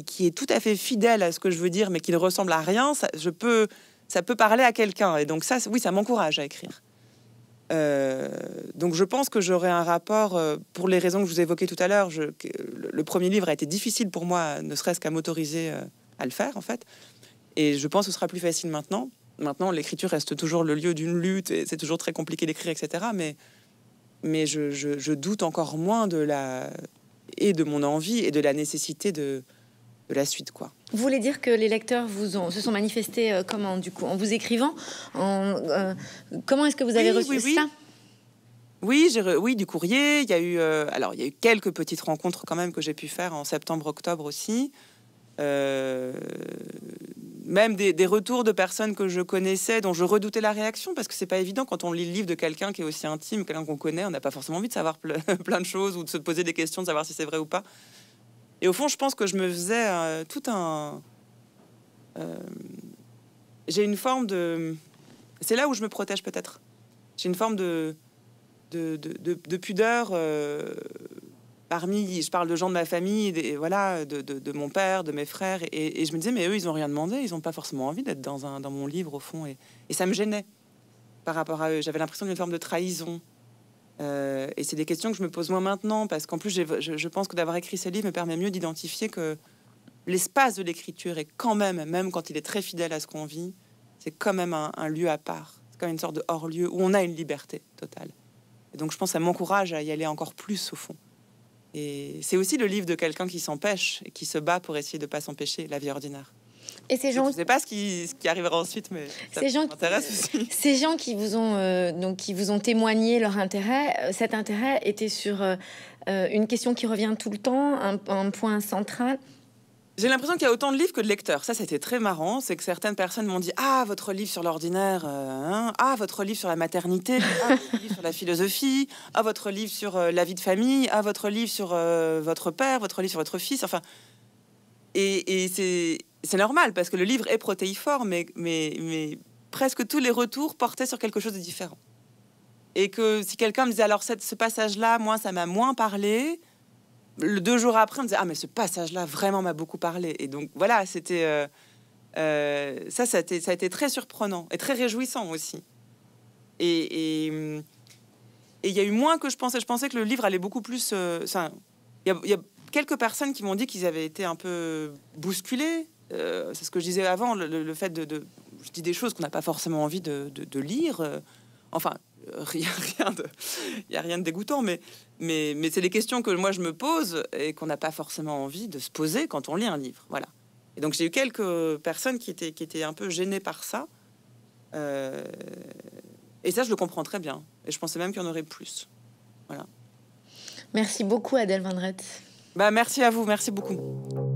qui, est tout à fait fidèle à ce que je veux dire, mais qui ne ressemble à rien, ça, je peux, ça peut parler à quelqu'un. Et donc ça, oui, ça m'encourage à écrire. Euh, donc je pense que j'aurai un rapport, euh, pour les raisons que je vous évoquais tout à l'heure, le, le, premier livre a été difficile pour moi, ne serait-ce qu'à m'autoriser euh, à le faire, en fait. Et je pense que ce sera plus facile maintenant. Maintenant, l'écriture reste toujours le lieu d'une lutte et c'est toujours très compliqué d'écrire, etc. Mais, mais je, doute encore moins de la et de mon envie et de la nécessité de, la suite, quoi. Vous voulez dire que les lecteurs vous ont, se sont manifestés euh, comment, du coup, en vous écrivant en, euh, Comment est-ce que vous avez reçu ça oui. Oui, du courrier. Il y a eu, euh, alors, il y a eu quelques petites rencontres quand même que j'ai pu faire en septembre, octobre aussi. Euh même des, retours de personnes que je connaissais, dont je redoutais la réaction, parce que c'est pas évident quand on lit le livre de quelqu'un qui est aussi intime, quelqu'un qu'on connaît, on n'a pas forcément envie de savoir plein de choses ou de se poser des questions, de savoir si c'est vrai ou pas. Et au fond, je pense que je me faisais euh, tout un. Euh, j'ai une forme de. C'est là où je me protège peut-être. J'ai une forme de, de, de, de, pudeur. Euh, parmi, je parle de gens de ma famille, voilà, de, mon père, de mes frères, et, je me disais, mais eux, ils n'ont rien demandé, ils n'ont pas forcément envie d'être dans, un, dans mon livre, au fond, et, ça me gênait par rapport à eux. J'avais l'impression d'une forme de trahison. Euh, et c'est des questions que je me pose moi maintenant, parce qu'en plus, je, pense que d'avoir écrit ce livre me permet mieux d'identifier que l'espace de l'écriture est quand même, même quand il est très fidèle à ce qu'on vit, c'est quand même un, un lieu à part, c'est quand une sorte de hors-lieu où on a une liberté totale. Et donc je pense que ça m'encourage à y aller encore plus au fond. Et c'est aussi le livre de quelqu'un qui s'empêche et qui se bat pour essayer de ne pas s'empêcher, la vie ordinaire. Et ces gens, je ne sais pas ce qui, arrivera ensuite, mais ces gens, aussi. ces gens qui vous ont euh, donc qui vous ont témoigné leur intérêt, euh, cet intérêt était sur euh, une question qui revient tout le temps, un point central. J'ai l'impression qu'il y a autant de livres que de lecteurs. Ça, c'était très marrant. C'est que certaines personnes m'ont dit Ah, votre livre sur l'ordinaire, euh, hein. Ah, votre livre sur la maternité, ah, votre livre sur la philosophie, Ah, votre livre sur euh, la vie de famille, Ah, votre livre sur euh, votre père, votre livre sur votre fils. Enfin, et, c'est normal parce que le livre est protéiforme, mais, mais, mais presque tous les retours portaient sur quelque chose de différent. Et que si quelqu'un me disait Alors, cette, ce passage-là, moi, ça m'a moins parlé le deux jours après, on disait Ah, mais ce passage-là, vraiment, m'a beaucoup parlé. Et donc, voilà, c'était. Euh, euh, ça, ça a, été, ça a, été, très surprenant et très réjouissant aussi. Et il et, y a eu moins que je pensais. Je pensais que le livre allait beaucoup plus. Euh, il y, a quelques personnes qui m'ont dit qu'ils avaient été un peu bousculés. C'est ce que je disais avant, le, fait de, Je dis des choses qu'on n'a pas forcément envie de, de lire. Enfin, euh, rien, de, y a rien de dégoûtant, mais, c'est les questions que moi je me pose et qu'on n'a pas forcément envie de se poser quand on lit un livre, voilà. Et donc j'ai eu quelques personnes qui étaient, qui étaient un peu gênées par ça, euh, et ça je le comprends très bien. Et je pensais même qu'il y en aurait plus, voilà. Merci beaucoup Adèle Vendrette. Bah merci à vous, merci beaucoup.